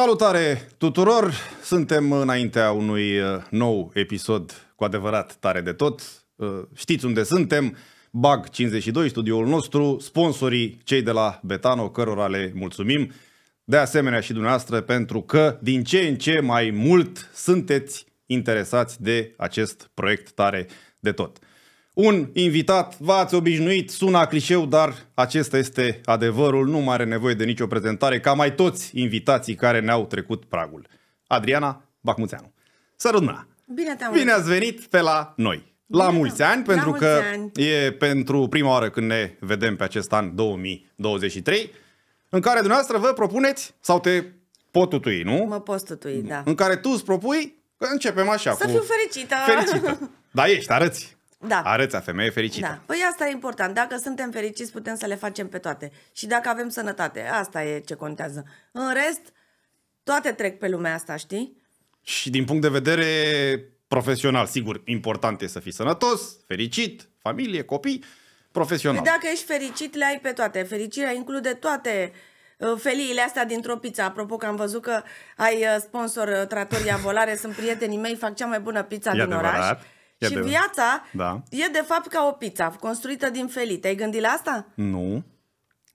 Salutare tuturor! Suntem înaintea unui uh, nou episod cu adevărat tare de tot. Uh, știți unde suntem, BAG 52, studioul nostru, sponsorii cei de la Betano, cărora le mulțumim. De asemenea și dumneavoastră pentru că din ce în ce mai mult sunteți interesați de acest proiect tare de tot un invitat, v-ați obișnuit, suna clișeu, dar acesta este adevărul, nu mai are nevoie de nicio prezentare, ca mai toți invitații care ne-au trecut pragul. Adriana Bacmuțeanu. Sărut mâna! Bine te-am Bine ați venit pe la noi! La Bine mulți ani, pentru mulți că ani. e pentru prima oară când ne vedem pe acest an 2023, în care dumneavoastră vă propuneți, sau te pot tutui, nu? Mă poți tutui, da. În care tu îți propui că începem așa Să cu... fiu fericită! Fericită! Da, ești, arăți! Da. a femeie fericită. Da. Păi asta e important. Dacă suntem fericiți, putem să le facem pe toate. Și dacă avem sănătate, asta e ce contează. În rest, toate trec pe lumea asta, știi? Și din punct de vedere profesional, sigur, important e să fii sănătos, fericit, familie, copii, profesional. Păi dacă ești fericit, le ai pe toate. Fericirea include toate uh, feliile astea dintr-o pizza. Apropo că am văzut că ai uh, sponsor uh, Tratoria Volare, sunt prietenii mei, fac cea mai bună pizza e din adevărat. oraș. E și de... viața da. e de fapt ca o pizza construită din felii. Te-ai gândit la asta? Nu.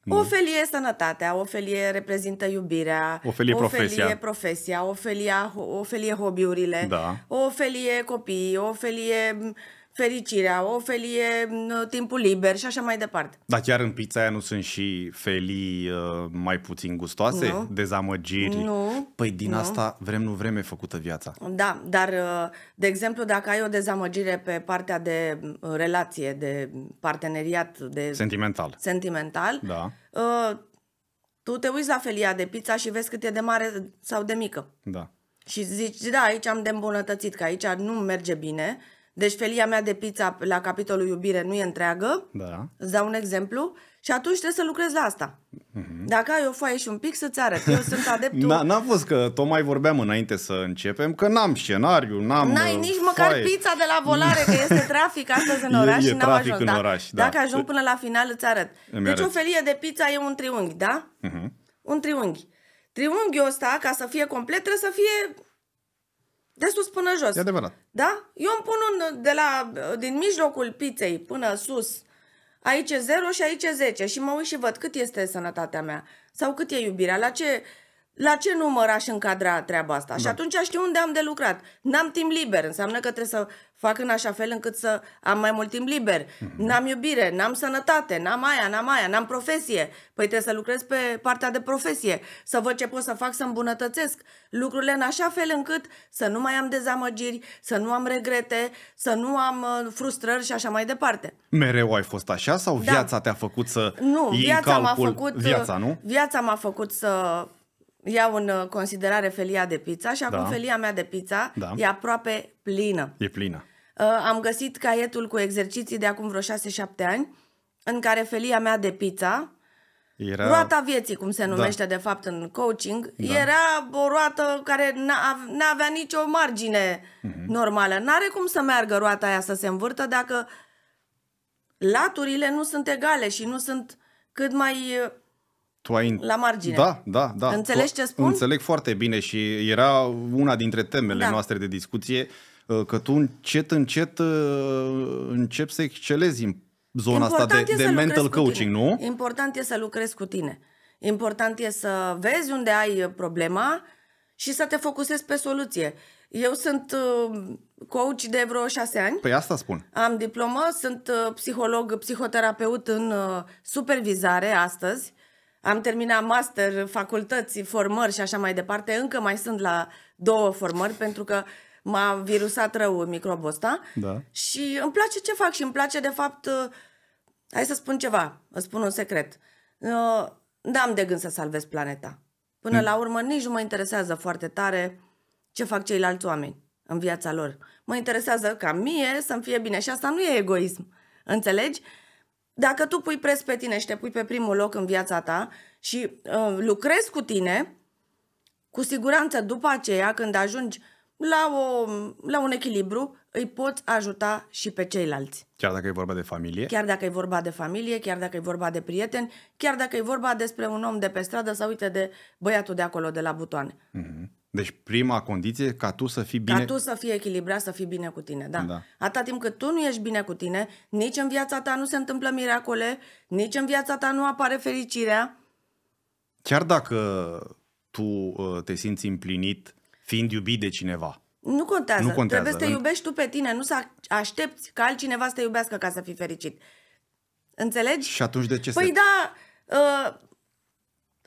O felie e sănătatea, o felie reprezintă iubirea, o felie, o felie profesia. profesia, o felie, o felie hobby-urile, da. o felie copii, o felie mm, fericirea, o felie mm, timpul liber și așa mai departe. Dar chiar în pizza aia nu sunt și felii uh, mai puțin gustoase? Nu. Dezamăgiri? Nu. Păi din nu. asta vrem nu vreme făcută viața. Da, dar uh, de exemplu dacă ai o dezamăgire pe partea de uh, relație, de parteneriat, de... Sentimental. Sentimental. Da. Uh, tu te uiți la felia de pizza și vezi cât e de mare sau de mică. Da. Și zici, da, aici am de îmbunătățit, că aici nu merge bine, deci felia mea de pizza la capitolul iubire nu e întreagă. Da. Îți dau un exemplu. Și atunci trebuie să lucrezi la asta. Mm-hmm. Dacă ai o foaie și un pic, să-ți arăt. Eu sunt adeptul... N- n-am fost că tocmai vorbeam înainte să începem, că n-am scenariu, n-am N-ai uh, nici foaie. măcar pizza de la volare, că este trafic astăzi în oraș e, e și n-am ajuns. În da. oraș, da. Dacă ajung până la final, îți arăt. Îmi deci arăt. o felie de pizza e un triunghi, da? Mm-hmm. Un triunghi. Triunghiul ăsta, ca să fie complet, trebuie să fie de sus până jos. E adevărat. Da? Eu îmi pun un, de la, din mijlocul pizzei până sus, aici e 0 și aici e 10 și mă uit și văd cât este sănătatea mea sau cât e iubirea, la ce la ce număr aș încadra treaba asta? Da. Și atunci știu unde am de lucrat. N-am timp liber, înseamnă că trebuie să fac în așa fel încât să am mai mult timp liber. Mm-hmm. N-am iubire, n-am sănătate, n-am aia, n-am aia, n-am profesie. Păi trebuie să lucrez pe partea de profesie, să văd ce pot să fac să îmbunătățesc lucrurile în așa fel încât să nu mai am dezamăgiri, să nu am regrete, să nu am uh, frustrări și așa mai departe. Mereu ai fost așa sau da. viața te-a făcut să Nu, viața calcul... m-a făcut viața, nu? Viața m-a făcut să iau în uh, considerare felia de pizza și acum da. felia mea de pizza da. e aproape plină. E plină. Uh, am găsit caietul cu exerciții de acum vreo 6-7 ani, în care felia mea de pizza, era... roata vieții, cum se da. numește da. de fapt în coaching, da. era o roată care n-avea nicio margine mm-hmm. normală. N-are cum să meargă roata aia să se învârtă dacă laturile nu sunt egale și nu sunt cât mai uh, tu ai... La margine. Da, da, da. Înțelegi tu... ce spun? Înțeleg foarte bine și era una dintre temele da. noastre de discuție uh, că tu încet, încet uh, începi să excelezi în zona Important asta de, de mental coaching, nu? Important e să lucrezi cu tine. Important e să vezi unde ai uh, problema și să te focusezi pe soluție. Eu sunt coach de vreo șase ani. Păi asta spun. Am diplomă, sunt psiholog, psihoterapeut în supervizare astăzi am terminat master, facultăți, formări și așa mai departe. Încă mai sunt la două formări pentru că m-a virusat rău microbul ăsta. Da. Și îmi place ce fac și îmi place de fapt... Uh, hai să spun ceva, îți spun un secret. Uh, n-am de gând să salvez planeta. Până mm. la urmă nici nu mă interesează foarte tare ce fac ceilalți oameni în viața lor. Mă interesează ca mie să-mi fie bine și asta nu e egoism. Înțelegi? Dacă tu pui pres pe tine și te pui pe primul loc în viața ta și uh, lucrezi cu tine, cu siguranță după aceea, când ajungi la, o, la un echilibru, îi poți ajuta și pe ceilalți. Chiar dacă e vorba de familie? Chiar dacă e vorba de familie, chiar dacă e vorba de prieteni, chiar dacă e vorba despre un om de pe stradă sau uite de băiatul de acolo, de la butoane. Mm-hmm. Deci prima condiție ca tu să fii bine... Ca tu să fii echilibrat, să fii bine cu tine, da. da. Atâta timp cât tu nu ești bine cu tine, nici în viața ta nu se întâmplă miracole, nici în viața ta nu apare fericirea. Chiar dacă tu uh, te simți împlinit fiind iubit de cineva. Nu contează. Nu contează. Trebuie să te iubești tu pe tine, nu să aștepți ca altcineva să te iubească ca să fii fericit. Înțelegi? Și atunci de ce Păi se... da, uh,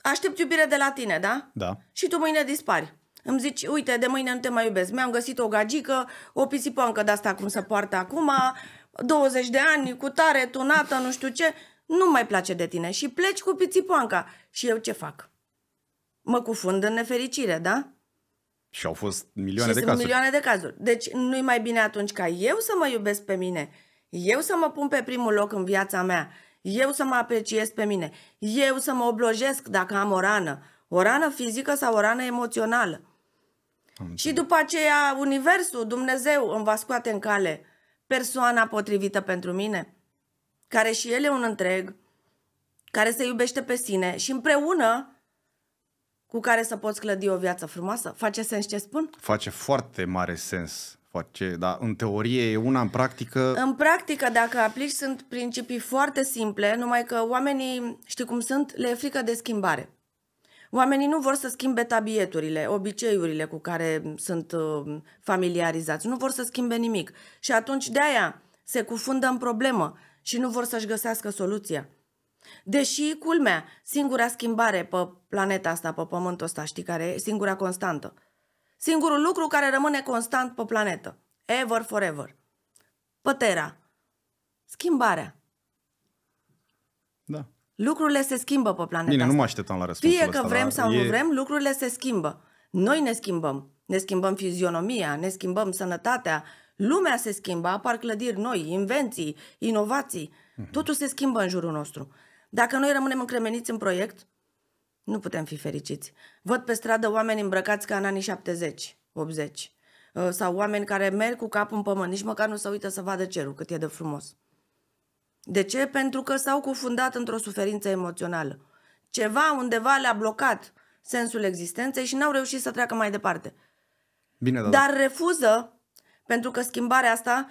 aștept iubire de la tine, da? Da. Și tu mâine dispari îmi zici, uite, de mâine nu te mai iubesc. Mi-am găsit o gagică, o pisipoancă de asta cum se poartă acum, 20 de ani, cu tare, tunată, nu știu ce, nu mai place de tine și pleci cu pisipoanca. Și eu ce fac? Mă cufund în nefericire, da? Și au fost milioane și de cazuri. milioane de cazuri. Deci nu-i mai bine atunci ca eu să mă iubesc pe mine, eu să mă pun pe primul loc în viața mea, eu să mă apreciez pe mine, eu să mă oblojesc dacă am o rană, o rană fizică sau o rană emoțională. Și după aceea, Universul, Dumnezeu îmi va scoate în cale persoana potrivită pentru mine, care și el e un întreg, care se iubește pe sine și împreună cu care să poți clădi o viață frumoasă. Face sens ce spun? Face foarte mare sens. Face, dar în teorie e una, în practică... În practică, dacă aplici, sunt principii foarte simple, numai că oamenii, știi cum sunt, le e frică de schimbare. Oamenii nu vor să schimbe tabieturile, obiceiurile cu care sunt uh, familiarizați, nu vor să schimbe nimic. Și atunci de aia se cufundă în problemă și nu vor să-și găsească soluția. Deși, culmea, singura schimbare pe planeta asta, pe pământul ăsta, știi care e? Singura constantă. Singurul lucru care rămâne constant pe planetă. Ever forever. Pătera. Schimbarea. Lucrurile se schimbă pe planeta Bine, asta. nu mă așteptam la răspunsul Fie că vrem sau e... nu vrem, lucrurile se schimbă. Noi ne schimbăm. Ne schimbăm fizionomia, ne schimbăm sănătatea, lumea se schimbă, apar clădiri noi, invenții, inovații. Mm-hmm. Totul se schimbă în jurul nostru. Dacă noi rămânem încremeniți în proiect, nu putem fi fericiți. Văd pe stradă oameni îmbrăcați ca în anii 70, 80. Ă, sau oameni care merg cu capul în pământ, nici măcar nu se uită să vadă cerul cât e de frumos. De ce? Pentru că s-au cufundat într-o suferință emoțională. Ceva undeva le-a blocat sensul existenței și n-au reușit să treacă mai departe. Bine, da, Dar refuză, pentru că schimbarea asta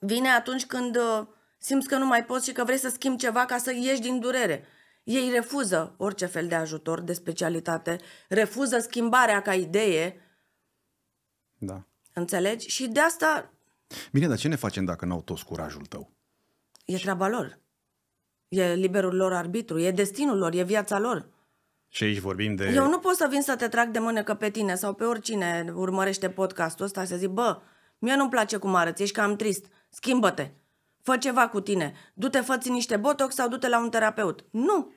vine atunci când uh, simți că nu mai poți și că vrei să schimbi ceva ca să ieși din durere. Ei refuză orice fel de ajutor de specialitate, refuză schimbarea ca idee. Da. Înțelegi? Și de asta... Bine, dar ce ne facem dacă n-au toți curajul tău? E treaba lor. E liberul lor arbitru, e destinul lor, e viața lor. Și aici vorbim de... Eu nu pot să vin să te trag de mânecă pe tine sau pe oricine urmărește podcastul ăsta să zic, bă, mie nu-mi place cum arăți, ești cam trist, schimbă-te, fă ceva cu tine, du-te, fă niște botox sau du-te la un terapeut. Nu!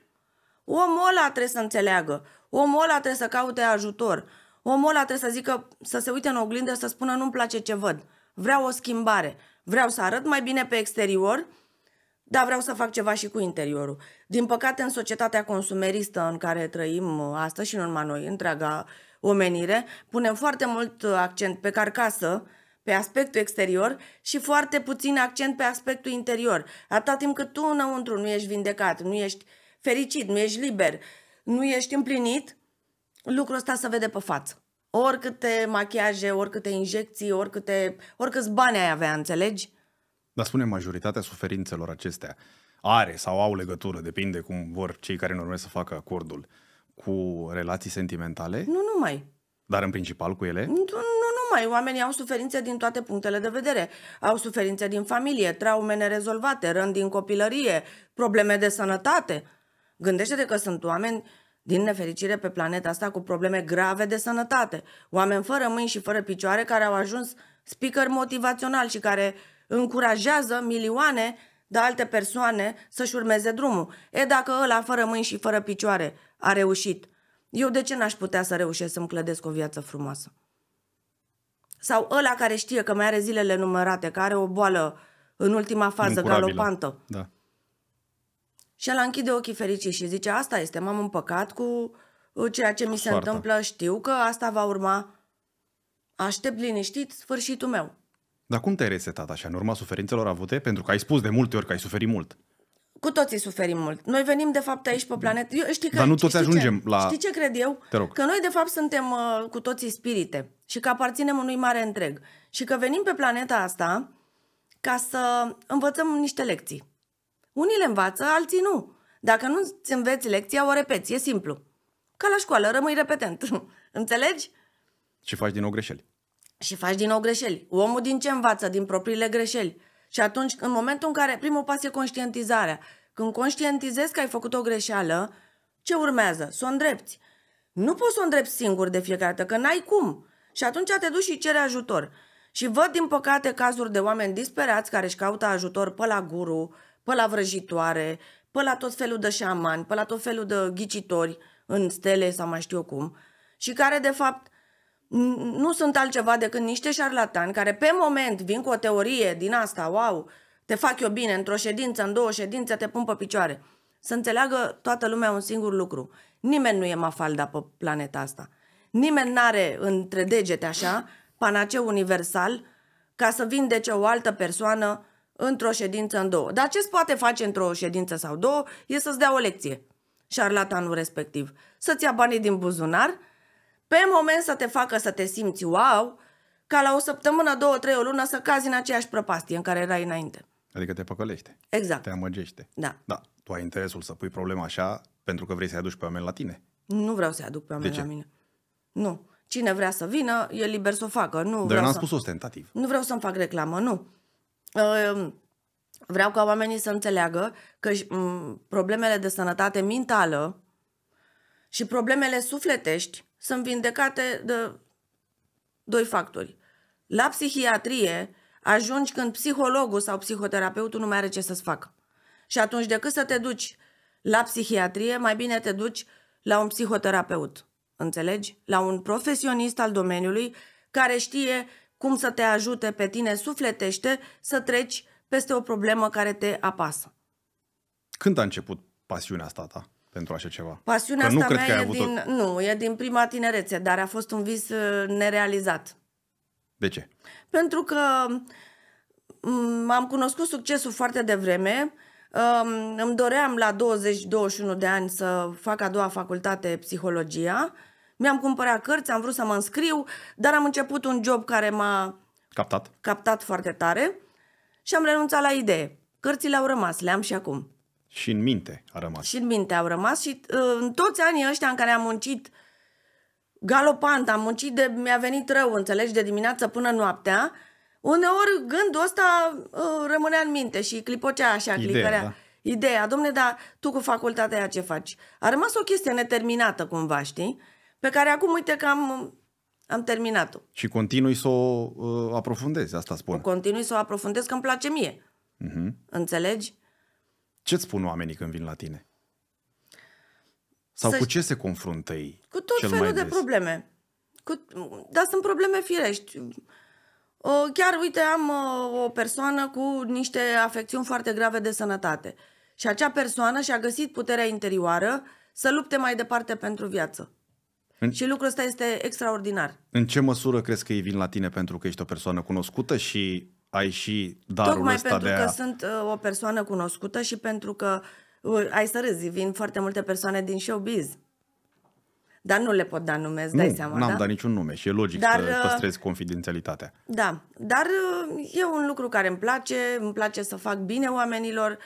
Omul ăla trebuie să înțeleagă, omul ăla trebuie să caute ajutor, omul ăla trebuie să zică, să se uite în oglindă, să spună nu-mi place ce văd, vreau o schimbare, vreau să arăt mai bine pe exterior, dar vreau să fac ceva și cu interiorul. Din păcate, în societatea consumeristă în care trăim uh, astăzi și nu numai noi, întreaga omenire, punem foarte mult uh, accent pe carcasă, pe aspectul exterior și foarte puțin accent pe aspectul interior. Atât timp cât tu înăuntru nu ești vindecat, nu ești fericit, nu ești liber, nu ești împlinit, lucrul ăsta se vede pe față. Oricâte machiaje, oricâte injecții, oricâte, oricâți bani ai avea, înțelegi? Dar spune majoritatea suferințelor acestea are sau au legătură, depinde cum vor cei care nu urmează să facă acordul, cu relații sentimentale? Nu numai. Dar în principal cu ele? Nu, nu numai. Oamenii au suferințe din toate punctele de vedere. Au suferințe din familie, traume nerezolvate, rând din copilărie, probleme de sănătate. Gândește-te că sunt oameni din nefericire pe planeta asta cu probleme grave de sănătate. Oameni fără mâini și fără picioare care au ajuns speaker motivațional și care uh, încurajează milioane de alte persoane să-și urmeze drumul. E dacă ăla fără mâini și fără picioare a reușit, eu de ce n-aș putea să reușesc să-mi clădesc o viață frumoasă? Sau ăla care știe că mai are zilele numărate, care are o boală în ultima fază Incurabilă. galopantă. Da. Și el închide ochii fericiți și zice, asta este, m-am împăcat cu uh, ceea ce mi se Soarta. întâmplă, știu că asta va urma, aștept liniștit sfârșitul meu. Dar cum te-ai resetat așa, în urma suferințelor avute? Pentru că ai spus de multe ori că ai suferit mult. Cu toții suferim mult. Noi venim, de fapt, aici pe planetă. Eu, știi că, Dar nu toți știi ajungem ce? la... Știi ce cred eu? Te rog. Că noi, de fapt, suntem uh, cu toții spirite și că aparținem unui mare întreg. Și că venim pe planeta asta ca să învățăm niște lecții. Unii le învață, alții nu. Dacă nu îți înveți lecția, o repeți. E simplu. Ca la școală, rămâi repetent. Înțelegi? Și faci din nou greșeli și faci din nou greșeli. Omul din ce învață? Din propriile greșeli. Și atunci, în momentul în care primul pas e conștientizarea, când conștientizezi că ai făcut o greșeală, ce urmează? Să o îndrepți. Nu poți să o îndrepți singur de fiecare dată, că n-ai cum. Și atunci te duci și ceri ajutor. Și văd, din păcate, cazuri de oameni disperați care își caută ajutor pe la guru, pe la vrăjitoare, pe la tot felul de șamani, pe la tot felul de ghicitori în stele sau mai știu eu cum, și care, de fapt, nu sunt altceva decât niște șarlatani care pe moment vin cu o teorie din asta, wow, te fac eu bine, într-o ședință, în două ședințe te pun pe picioare. Să înțeleagă toată lumea un singur lucru. Nimeni nu e mafalda pe planeta asta. Nimeni nu are între degete așa panaceu universal ca să vindece o altă persoană într-o ședință, în două. Dar ce se poate face într-o ședință sau două e să-ți dea o lecție, șarlatanul respectiv. Să-ți ia banii din buzunar pe moment să te facă să te simți wow, ca la o săptămână, două, trei, o lună să cazi în aceeași prăpastie în care erai înainte. Adică te păcălește. Exact. Te amăgește. Da. Da. Tu ai interesul să pui problema așa pentru că vrei să-i aduci pe oameni la tine. Nu vreau să-i aduc pe oameni la mine. Nu. Cine vrea să vină, e liber să o facă. Nu Dar vreau eu n-am să... spus ostentativ. Nu vreau să-mi fac reclamă, nu. Ehm, vreau ca oamenii să înțeleagă că problemele de sănătate mentală și problemele sufletești sunt vindecate de doi factori. La psihiatrie ajungi când psihologul sau psihoterapeutul nu mai are ce să-ți facă. Și atunci, decât să te duci la psihiatrie, mai bine te duci la un psihoterapeut. Înțelegi? La un profesionist al domeniului care știe cum să te ajute pe tine sufletește să treci peste o problemă care te apasă. Când a început pasiunea asta ta? pentru așa ceva. Pasiunea că nu asta cred mea că e din, o... nu, e din prima tinerețe, dar a fost un vis uh, nerealizat. De ce? Pentru că mm, am cunoscut succesul foarte devreme, um, îmi doream la 20-21 de ani să fac a doua facultate psihologia, mi-am cumpărat cărți, am vrut să mă înscriu, dar am început un job care m-a captat, captat foarte tare și am renunțat la idee. Cărțile au rămas, le am și acum. Și în minte a rămas. Și în minte au rămas și uh, în toți anii ăștia în care am muncit galopant, am muncit de, mi-a venit rău, înțelegi, de dimineață până noaptea, uneori gândul ăsta uh, rămânea în minte și clipocea așa, Ideea, da. Ideea, domne, dar tu cu facultatea aia ce faci? A rămas o chestie neterminată cumva, știi? Pe care acum, uite că am, am terminat-o. Și continui să o uh, aprofundezi, asta spun. O continui să o aprofundez, că îmi place mie. Uh-huh. Înțelegi? ce îți spun oamenii când vin la tine? Sau să cu ce se confruntă ei? Cu tot cel felul mai de des? probleme. Cu, dar sunt probleme firești. Chiar, uite, am o persoană cu niște afecțiuni foarte grave de sănătate. Și acea persoană și-a găsit puterea interioară să lupte mai departe pentru viață. În... Și lucrul ăsta este extraordinar. În ce măsură crezi că ei vin la tine pentru că ești o persoană cunoscută și ai și darul Tocmai ăsta pentru de că a... sunt uh, o persoană cunoscută și pentru că uh, ai să râzi, vin foarte multe persoane din showbiz. Dar nu le pot da nume, îți dai nu, seama, n-am da? dat niciun nume și e logic dar, să uh, păstrezi confidențialitatea. Da, dar e un lucru care îmi place, îmi place să fac bine oamenilor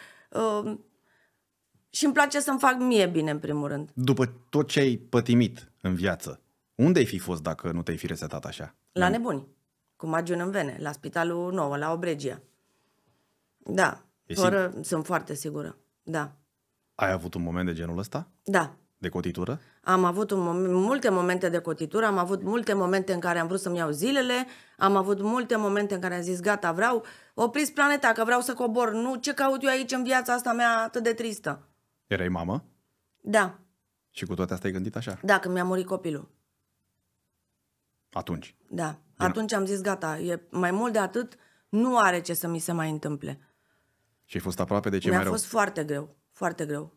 și îmi place să-mi fac mie bine, în primul rând. După tot ce ai pătimit în viață, unde ai fi fost dacă nu te-ai fi resetat așa? La nebuni cu magiun în vene, la Spitalul Nou, la Obregia. Da, fără, sunt foarte sigură, da. Ai avut un moment de genul ăsta? Da. De cotitură? Am avut un moment, multe momente de cotitură, am avut multe momente în care am vrut să-mi iau zilele, am avut multe momente în care am zis, gata, vreau, opris planeta, că vreau să cobor. Nu, ce caut eu aici în viața asta mea atât de tristă? Erai mamă? Da. Și cu toate astea ai gândit așa? Da, când mi-a murit copilul. Atunci. Da. Din... Atunci am zis gata, e mai mult de atât, nu are ce să mi se mai întâmple. Și ai fost aproape de ce Mi-a mai rău? fost foarte greu, foarte greu.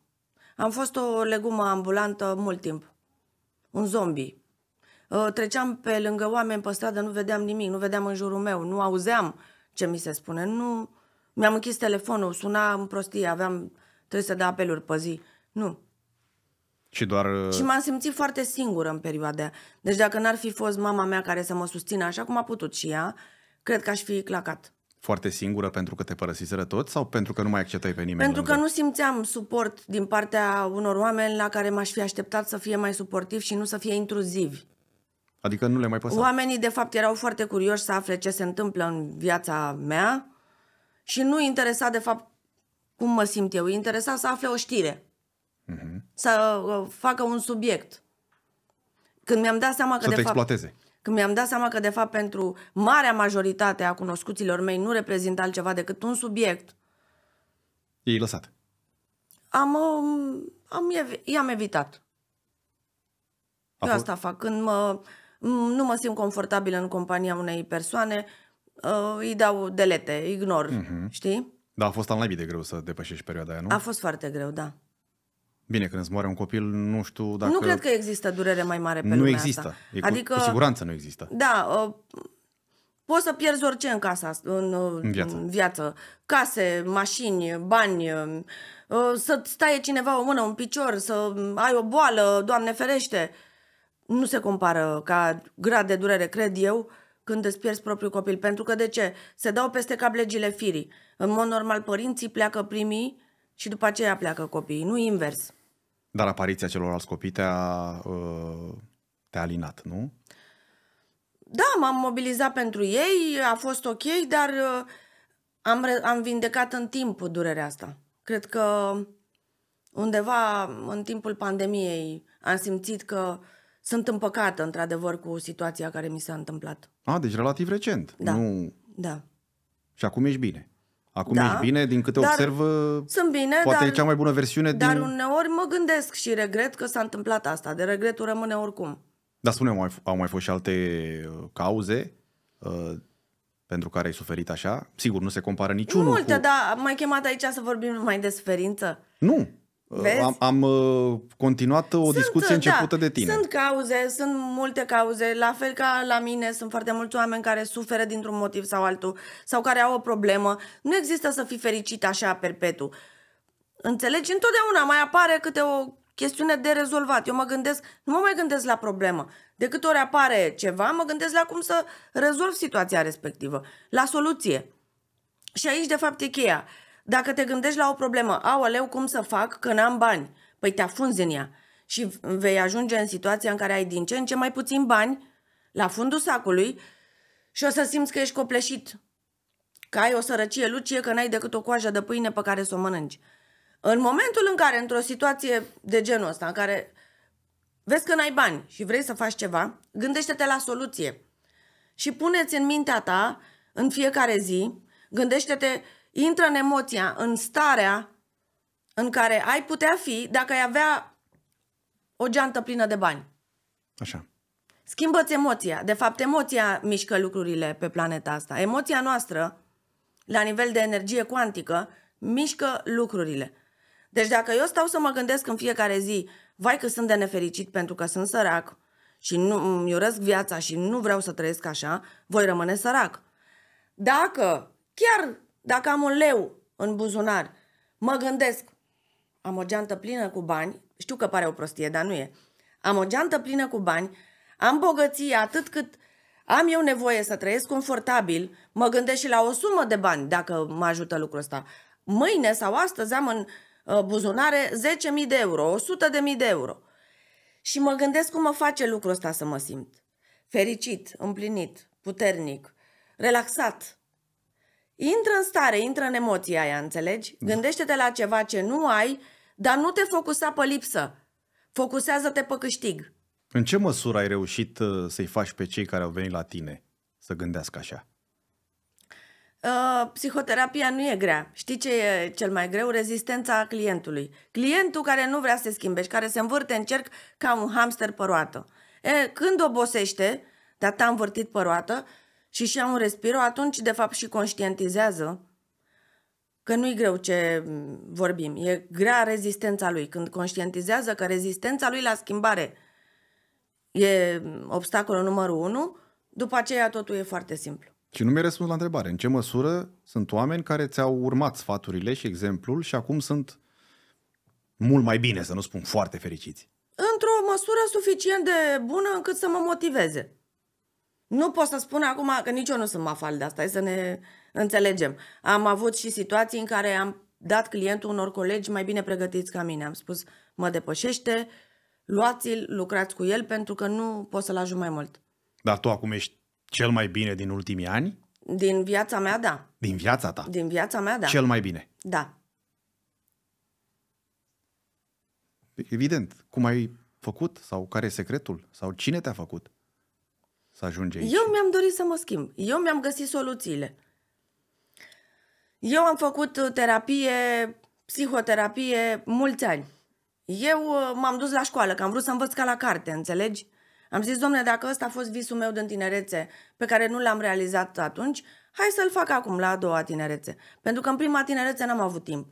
Am fost o legumă ambulantă mult timp. Un zombie. Uh, treceam pe lângă oameni pe stradă, nu vedeam nimic, nu vedeam în jurul meu, nu auzeam ce mi se spune. Nu, mi-am închis telefonul, suna în prostie, aveam să de apeluri pe zi. Nu, și doar... Și m-am simțit foarte singură în perioada aia. Deci dacă n-ar fi fost mama mea care să mă susțină așa cum a putut și ea, cred că aș fi clacat. Foarte singură pentru că te părăsiseră tot sau pentru că nu mai acceptai pe nimeni? Pentru lângă? că nu simțeam suport din partea unor oameni la care m-aș fi așteptat să fie mai suportiv și nu să fie intruzivi. Adică nu le mai păsa. Oamenii, de fapt, erau foarte curioși să afle ce se întâmplă în viața mea și nu interesa, de fapt, cum mă simt eu. Interesa să afle o știre uh-huh. să uh, facă un subiect. Când mi-am dat seama că să de te fapt, exploateze. Când mi-am dat seama că de fapt pentru marea majoritate a cunoscuților mei nu reprezintă altceva decât un subiect. Ei lăsat. Am, um, am, i-am evitat. A Eu asta fac. Când mă, nu mă simt confortabilă în compania unei persoane, uh, îi dau delete, ignor, uh-huh. știi? Da, a fost anlaibii de greu să depășești perioada aia, nu? A fost foarte greu, da. Bine, când îți moare un copil, nu știu dacă... Nu cred că există durere mai mare pe Nu există. Asta. cu, adică, cu siguranță nu există. Da, uh, poți să pierzi orice în casa, în, ă, în, viață. în viață. Case, mașini, bani, uh, să staie cineva o mână, un picior, să ai o boală, Doamne ferește. Nu se compară ca grad de durere, cred eu, când îți pierzi propriul copil. Pentru că de ce? Se dau peste cap legile firii. În mod normal, părinții pleacă primii și după aceea pleacă copiii, nu invers. Dar apariția celorlalți copii te-a, uh, te-a alinat, nu? Da, m-am mobilizat pentru ei, a fost ok, dar uh, am, re- am vindecat în timp durerea asta. Cred că undeva în timpul pandemiei am simțit că sunt împăcată, într-adevăr, cu situația care mi s-a întâmplat. A, ah, deci relativ recent. Da. Nu... Da. Și acum ești bine. Acum da, ești bine, din câte dar sunt bine, poate dar, e cea mai bună versiune dar din... Dar uneori mă gândesc și regret că s-a întâmplat asta, de regretul rămâne oricum. Dar spune, au mai fost și alte uh, cauze uh, pentru care ai suferit așa? Sigur, nu se compară niciunul Multe, cu... dar mai chemat aici să vorbim numai de suferință? Nu. Vezi? Am, am uh, continuat o sunt, discuție uh, da. începută da, de tine. Sunt cauze, sunt multe cauze, la fel ca la mine, sunt foarte mulți oameni care suferă dintr-un motiv sau altul sau care au o problemă. Nu există să fii fericit așa perpetu. Înțelegi? Întotdeauna mai apare câte o chestiune de rezolvat. Eu mă gândesc, nu mă mai gândesc la problemă. De câte ori apare ceva, mă gândesc la cum să rezolv situația respectivă, la soluție. Și aici, de fapt, e cheia. Dacă te gândești la o problemă, aoleu, cum să fac că n-am bani? Păi te afunzi în ea și vei ajunge în situația în care ai din ce în ce mai puțin bani la fundul sacului și o să simți că ești copleșit, că ai o sărăcie lucie, că n-ai decât o coajă de pâine pe care să o mănânci. În momentul în care, într-o situație de genul ăsta, în care vezi că n-ai bani și vrei să faci ceva, gândește-te la soluție. Și puneți în mintea ta, în fiecare zi, gândește-te intră în emoția, în starea în care ai putea fi dacă ai avea o geantă plină de bani. Așa. Schimbă-ți emoția. De fapt, emoția mișcă lucrurile pe planeta asta. Emoția noastră, la nivel de energie cuantică, mișcă lucrurile. Deci dacă eu stau să mă gândesc în fiecare zi, vai că sunt de nefericit pentru că sunt sărac și nu îmi urăsc viața și nu vreau să trăiesc așa, voi rămâne sărac. Dacă chiar dacă am un leu în buzunar, mă gândesc, am o geantă plină cu bani, știu că pare o prostie, dar nu e. Am o geantă plină cu bani, am bogăție atât cât am eu nevoie să trăiesc confortabil, mă gândesc și la o sumă de bani dacă mă ajută lucrul ăsta. Mâine sau astăzi am în uh, buzunare 10.000 de euro, 100.000 de euro. Și mă gândesc cum mă face lucrul ăsta să mă simt. Fericit, împlinit, puternic, relaxat, Intră în stare, intră în emoția aia, înțelegi? Da. Gândește-te la ceva ce nu ai, dar nu te focusa pe lipsă. Focusează-te pe câștig. În ce măsură ai reușit uh, să-i faci pe cei care au venit la tine să gândească așa? Uh, psihoterapia nu e grea. Știi ce e cel mai greu? Rezistența clientului. Clientul care nu vrea să se schimbe și care se învârte în cerc ca un hamster pe roată. E, când obosește, dar t-a învârtit pe roată, și și ia un respiro, atunci de fapt și conștientizează că nu-i greu ce vorbim, e grea rezistența lui. Când conștientizează că rezistența lui la schimbare e obstacolul numărul unu, după aceea totul e foarte simplu. Și nu mi-ai răspuns la întrebare. În ce măsură sunt oameni care ți-au urmat sfaturile și exemplul și acum sunt mult mai bine, să nu spun foarte fericiți? Într-o măsură suficient de bună încât să mă motiveze. Nu pot să spun acum că nici eu nu sunt mafal de asta, e să ne înțelegem. Am avut și situații în care am dat clientul unor colegi mai bine pregătiți ca mine. Am spus, mă depășește, luați-l, lucrați cu el pentru că nu pot să-l ajung mai mult. Dar tu acum ești cel mai bine din ultimii ani? Din viața mea, da. Din viața ta? Din viața mea, da. Cel mai bine? Da. Evident. Cum ai făcut? Sau care e secretul? Sau cine te-a făcut? să ajungi aici? Eu mi-am dorit să mă schimb. Eu mi-am găsit soluțiile. Eu am făcut uh, terapie, psihoterapie, mulți ani. Eu uh, m-am dus la școală, că am vrut să învăț ca la carte, înțelegi? Am zis, Domnule dacă ăsta a fost visul meu din tinerețe, pe care nu l-am realizat atunci, hai să-l fac acum, la a doua tinerețe. Pentru că în prima tinerețe n-am avut timp.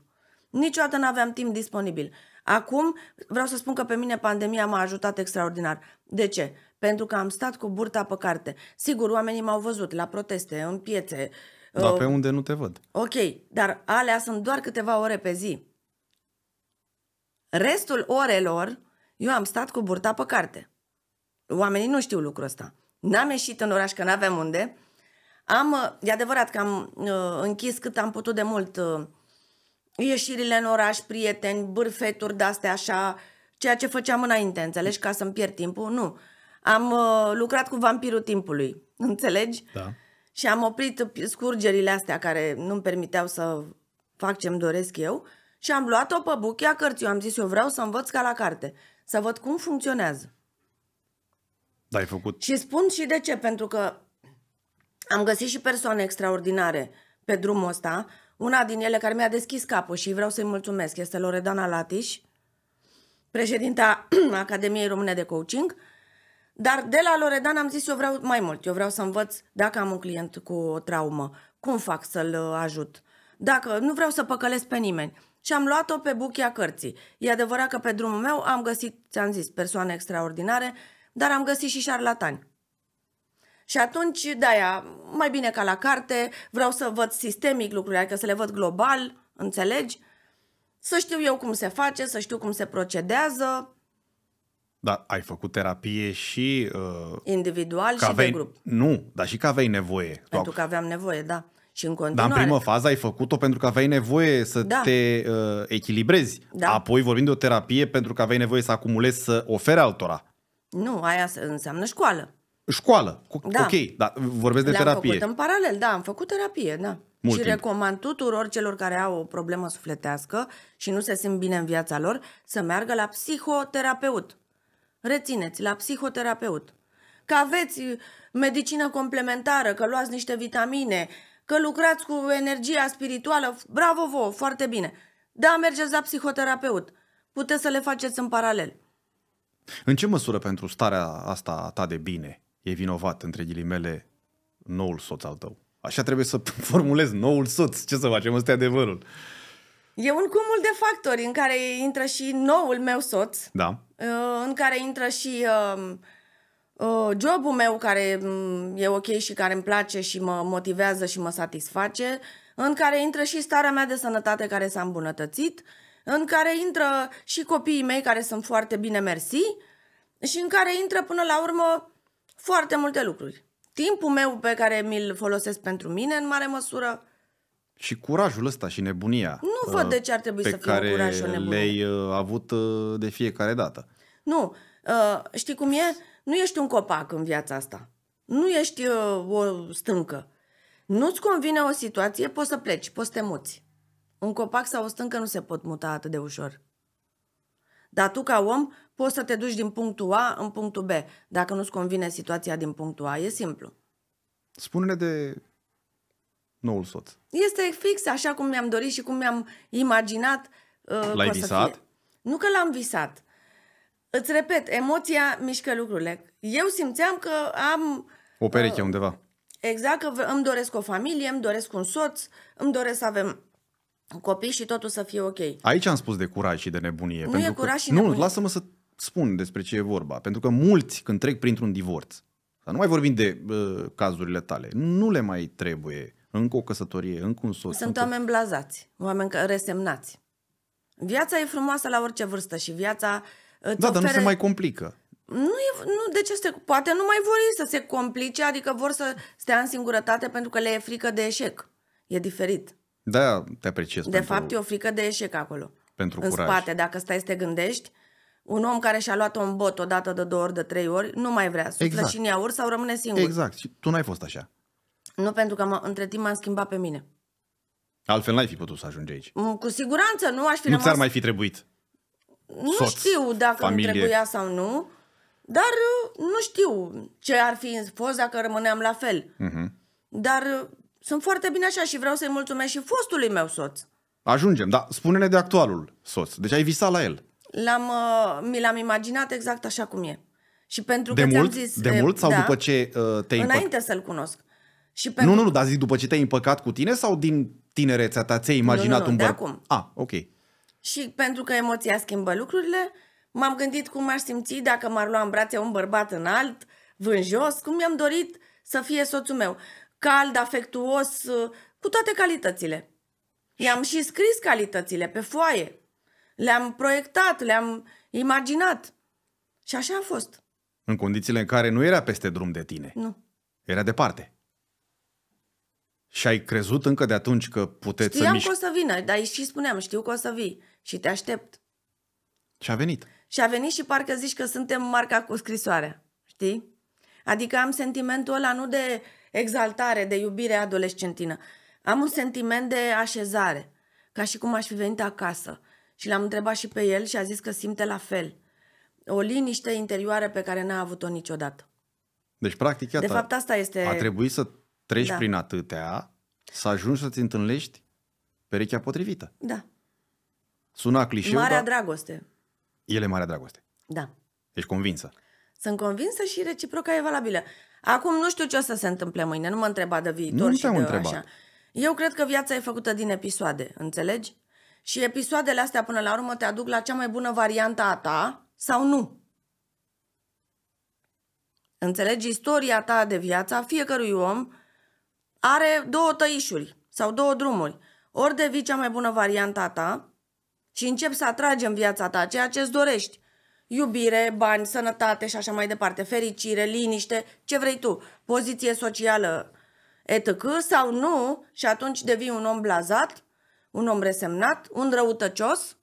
Niciodată n-aveam timp disponibil. Acum vreau să spun că pe mine pandemia m-a ajutat extraordinar. De ce? pentru că am stat cu burta pe carte. Sigur, oamenii m-au văzut la proteste, în piețe. Dar uh, pe unde nu te văd. Ok, dar alea sunt doar câteva ore pe zi. Restul orelor, eu am stat cu burta pe carte. Oamenii nu știu lucrul ăsta. N-am ieșit în oraș, că n-aveam unde. Am, uh, e adevărat că am uh, închis cât am putut de mult uh, ieșirile în oraș, prieteni, bârfeturi de-astea așa, ceea ce făceam înainte, înțelegi, ca să-mi pierd timpul, nu. Am uh, lucrat cu vampirul timpului, înțelegi? Da. Și am oprit scurgerile astea care nu-mi permiteau să fac ce-mi doresc eu și am luat-o pe buchea cărții. Eu am zis, eu vreau să învăț ca la carte, să văd cum funcționează. Da, ai făcut. Și spun și de ce, pentru că am găsit și persoane extraordinare pe drumul ăsta, una din ele care mi-a deschis capul și vreau să-i mulțumesc este Loredana Latiș, președinta Academiei Române de Coaching, dar de la Loredan am zis, eu vreau mai mult, eu vreau să învăț dacă am un client cu o traumă, cum fac să-l ajut. Dacă nu vreau să păcălesc pe nimeni. Și am luat-o pe buchia cărții. E adevărat că pe drumul meu am găsit, ți-am zis, persoane extraordinare, dar am găsit și șarlatani. Și atunci, de-aia, mai bine ca la carte, vreau să văd sistemic lucrurile, adică să le văd global, înțelegi? Să știu eu cum se face, să știu cum se procedează, dar ai făcut terapie și... Uh, Individual și aveai, de grup. Nu, dar și că aveai nevoie. Pentru că aveam nevoie, da. Și în continuare. Dar în primă fază ai făcut-o pentru că aveai nevoie să da. te uh, echilibrezi. Da. Apoi vorbim de o terapie pentru că aveai nevoie să acumulezi, să ofere altora. Nu, aia înseamnă școală. Școală, da. ok, dar vorbesc de Le-am terapie. Făcut în paralel, da, am făcut terapie, da. Mult și timp. recomand tuturor celor care au o problemă sufletească și nu se simt bine în viața lor să meargă la psihoterapeut. Rețineți, la psihoterapeut. Că aveți uh, medicină complementară, că luați niște vitamine, că lucrați cu energia spirituală, bravo vouă, foarte bine. Da, mergeți la psihoterapeut. Puteți să le faceți în paralel. În ce măsură pentru starea asta ta de bine e vinovat, între ghilimele, noul soț al tău? Așa trebuie să formulez noul soț. Ce să facem? ăsta e adevărul. E un cumul de factori în care intră și noul meu soț, da. Uh, în care intră și um, uh, jobul meu care mm, e ok și care îmi place și mă motivează și mă satisface, în care intră și starea mea de sănătate care s-a îmbunătățit, în care intră și copiii mei care sunt foarte bine mersi și în care intră până la urmă foarte multe lucruri. Timpul meu pe care mi-l folosesc pentru mine în mare măsură, și curajul ăsta și nebunia. Nu văd de ce ar trebui să fie care curaj nebunie. le-ai uh, avut uh, de fiecare dată. Nu, uh, știi cum e? Nu ești un copac în viața asta. Nu ești o stâncă. Nu-ți convine o situație, poți să pleci, poți să te muți. Un copac sau o stâncă nu se pot muta atât de ușor. Dar tu, ca om, poți să te duci din punctul A în punctul B. Dacă nu-ți convine situația din punctul A, e simplu. Spune-ne de noul soț? Este fix așa cum mi-am dorit și cum mi-am imaginat. Uh, L-ai visat? Nu că l-am visat. Îți repet, emoția mișcă lucrurile. Eu simțeam că am... O pereche uh, undeva. Exact, că îmi doresc o familie, îmi doresc un soț, îmi doresc să avem copii și totul să fie ok. Aici am spus de curaj și de nebunie. Nu e curaj că... și nebunie. Nu, lasă-mă să spun despre ce e vorba. Pentru că mulți când trec printr-un divorț, nu mai vorbim de uh, cazurile tale, nu le mai trebuie încă o căsătorie, încă un soț. Sunt încă... oameni blazați, oameni resemnați. Viața e frumoasă la orice vârstă și viața îți uh, Da, ofere... dar nu se mai complică. Nu, e, nu de ce se, poate nu mai vor ei să se complice, adică vor să stea în singurătate pentru că le e frică de eșec. E diferit. Da, te apreciez. De pentru... fapt, e o frică de eșec acolo. Pentru în curaj. spate, dacă stai să te gândești, un om care și-a luat un bot o dată, de două ori, de trei ori, nu mai vrea. să exact. și în iaur sau rămâne singur. Exact. Și tu n-ai fost așa. Nu pentru că între timp m-am schimbat pe mine. Altfel n-ai fi putut să ajungi aici. Mm, cu siguranță nu aș fi Nu rămas... ți-ar mai fi trebuit. Nu Soț, știu dacă îmi trebuia sau nu, dar uh, nu știu ce ar fi fost dacă rămâneam la fel. Uh-huh. Dar uh, sunt foarte bine așa și vreau să-i mulțumesc și fostului meu soț. Ajungem, dar spune-ne de actualul soț. Deci ai visat la el. L-am, uh, mi l-am imaginat exact așa cum e. Și pentru de că mult? Zis, de mult sau da, după ce uh, te-ai Înainte să-l cunosc. Și pe nu, nu, nu, dar zic după ce te-ai împăcat cu tine sau din tinerețea ta ți-ai imaginat nu, nu, nu, un bărbat? acum. Ah, ok. Și pentru că emoția schimbă lucrurile, m-am gândit cum m-aș simți dacă m-ar lua în brațe un bărbat înalt, vânjos, cum mi-am dorit să fie soțul meu. Cald, afectuos, cu toate calitățile. I-am și scris calitățile pe foaie. Le-am proiectat, le-am imaginat. Și așa a fost. În condițiile în care nu era peste drum de tine. Nu. Era departe. Și ai crezut încă de atunci că puteți Știam să mișc... că o să vină, dar și spuneam, știu că o să vii și te aștept. Și a venit. Și a venit și parcă zici că suntem marca cu scrisoarea, știi? Adică am sentimentul ăla nu de exaltare, de iubire adolescentină. Am un sentiment de așezare, ca și cum aș fi venit acasă. Și l-am întrebat și pe el și a zis că simte la fel. O liniște interioară pe care n-a avut-o niciodată. Deci, practic, iată, De fapt, asta este... A trebuit să treci da. prin atâtea, să ajungi să-ți întâlnești perechea potrivită. Da. Suna clișeu, Marea dar... dragoste. Ele marea dragoste. Da. Ești convinsă? Sunt convinsă și reciproca e valabilă. Acum nu știu ce o să se întâmple mâine, nu mă întreba de viitor nu și de întrebat. așa. Eu cred că viața e făcută din episoade, înțelegi? Și episoadele astea până la urmă te aduc la cea mai bună variantă a ta sau nu. Înțelegi istoria ta de viața fiecărui om are două tăișuri sau două drumuri. Ori devii cea mai bună variantă ta și începi să atragi în viața ta ceea ce îți dorești. Iubire, bani, sănătate și așa mai departe, fericire, liniște, ce vrei tu, poziție socială, etică sau nu și atunci devii un om blazat, un om resemnat, un răutăcios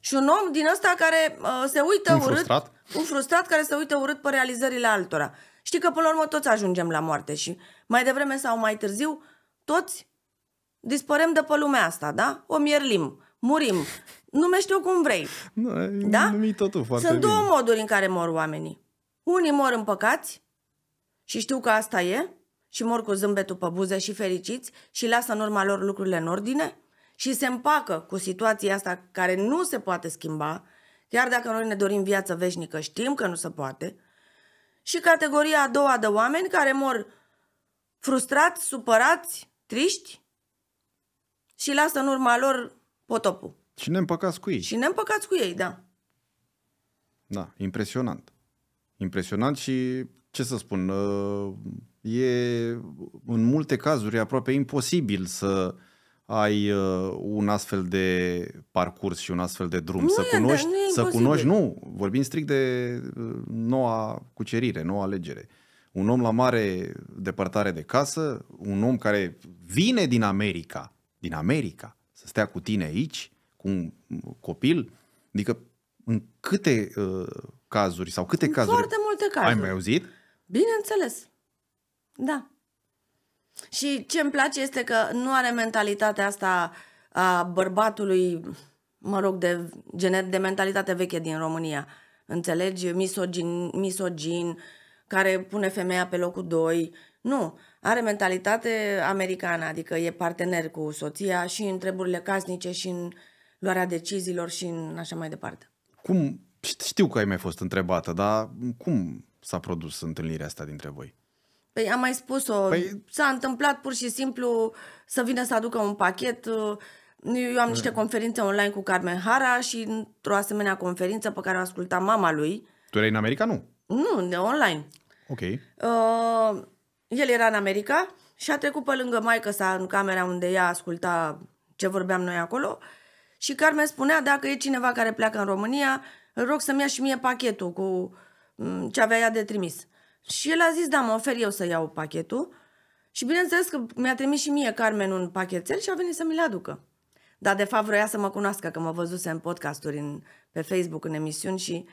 și un om din ăsta care uh, se uită un urât, frustrat. un frustrat care se uită urât pe realizările altora. Știi că până la urmă toți ajungem la moarte și mai devreme sau mai târziu, toți dispărem de pe lumea asta, da? O mierlim, murim, numește o cum vrei. Nu, da? Totul foarte Sunt bine. două moduri în care mor oamenii. Unii mor împăcați și știu că asta e și mor cu zâmbetul pe buze și fericiți și lasă în urma lor lucrurile în ordine și se împacă cu situația asta care nu se poate schimba, chiar dacă noi ne dorim viață veșnică, știm că nu se poate, și categoria a doua de oameni care mor frustrați, supărați, triști și lasă în urma lor potopul. Și ne împăcați cu ei. Și ne împăcați cu ei, da. Da, impresionant. Impresionant și, ce să spun, uh, e în multe cazuri aproape imposibil să ai uh, un astfel de parcurs și un astfel de drum. Nu să e, cunoști, da, nu să cunoști, nu, vorbim strict de uh, noua cucerire, noua alegere un om la mare depărtare de casă, un om care vine din America, din America, să stea cu tine aici, cu un copil, adică în câte uh, cazuri sau câte în cazuri? Foarte multe cazuri. Ai mai auzit? Bineînțeles. Da. Și ce îmi place este că nu are mentalitatea asta a bărbatului, mă rog, de, gener, de mentalitate veche din România. Înțelegi? Misogin, misogin care pune femeia pe locul 2. Nu, are mentalitate americană, adică e partener cu soția și în treburile casnice și în luarea deciziilor și în așa mai departe. Cum, știu că ai mai fost întrebată, dar cum s-a produs întâlnirea asta dintre voi? Păi am mai spus-o, păi... s-a întâmplat pur și simplu să vină să aducă un pachet. Eu am niște conferințe online cu Carmen Hara și într-o asemenea conferință pe care o asculta mama lui. Tu erai în America, nu? Nu, de online. Ok. Uh, el era în America și a trecut pe lângă maică sa în camera unde ea asculta ce vorbeam noi acolo și Carmen spunea, dacă e cineva care pleacă în România, îl rog să-mi ia și mie pachetul cu mm, ce avea ea de trimis. Și el a zis, da, mă ofer eu să iau pachetul. Și bineînțeles că mi-a trimis și mie Carmen un pachetel și a venit să mi-l aducă. Dar de fapt vroia să mă cunoască, că mă văzuse în podcasturi, în, pe Facebook, în emisiuni și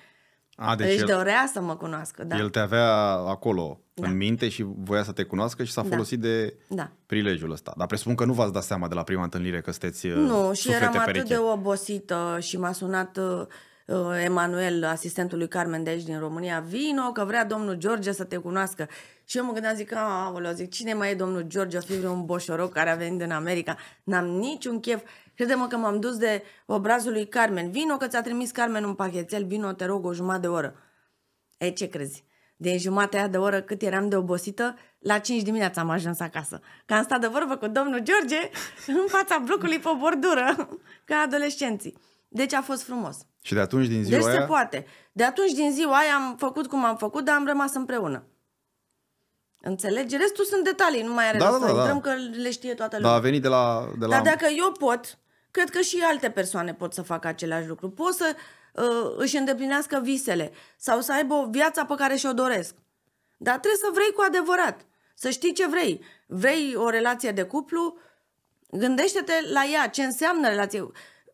a, ah, deci, deci el, dorea să mă cunoască, da. El te avea acolo, da. în minte și voia să te cunoască și s-a da. folosit de da. prilejul ăsta. Dar presupun că nu v-ați dat seama de la prima întâlnire că sunteți Nu, uh, și eram pereche. atât de obosită și m-a sunat uh, Uh, Emanuel, asistentul lui Carmen de aici din România, vino că vrea domnul George să te cunoască. Și eu mă gândeam, zic, aoleo, zic, cine mai e domnul George, o fi vreun boșoroc care a venit din America, n-am niciun chef. Crede-mă că m-am dus de obrazul lui Carmen. Vino că ți-a trimis Carmen un pachetel, vino, te rog, o jumătate de oră. E, ce crezi? De jumătate de oră cât eram de obosită, la 5 dimineața am ajuns acasă. Că am stat de vorbă cu domnul George în fața blocului pe bordură, ca adolescenții. Deci a fost frumos. Și de atunci din ziua deci aia... se poate. De atunci din ziua aia am făcut cum am făcut, dar am rămas împreună. Înțelegi? Restul sunt detalii, nu mai are da, da rost da, să da, da. intrăm da. că le știe toată lumea. Da, a venit de la, de la... Dar dacă eu pot, cred că și alte persoane pot să facă același lucru. Pot să uh, își îndeplinească visele sau să aibă o viață pe care și-o doresc. Dar trebuie să vrei cu adevărat. Să știi ce vrei. Vrei o relație de cuplu? Gândește-te la ea, ce înseamnă relație.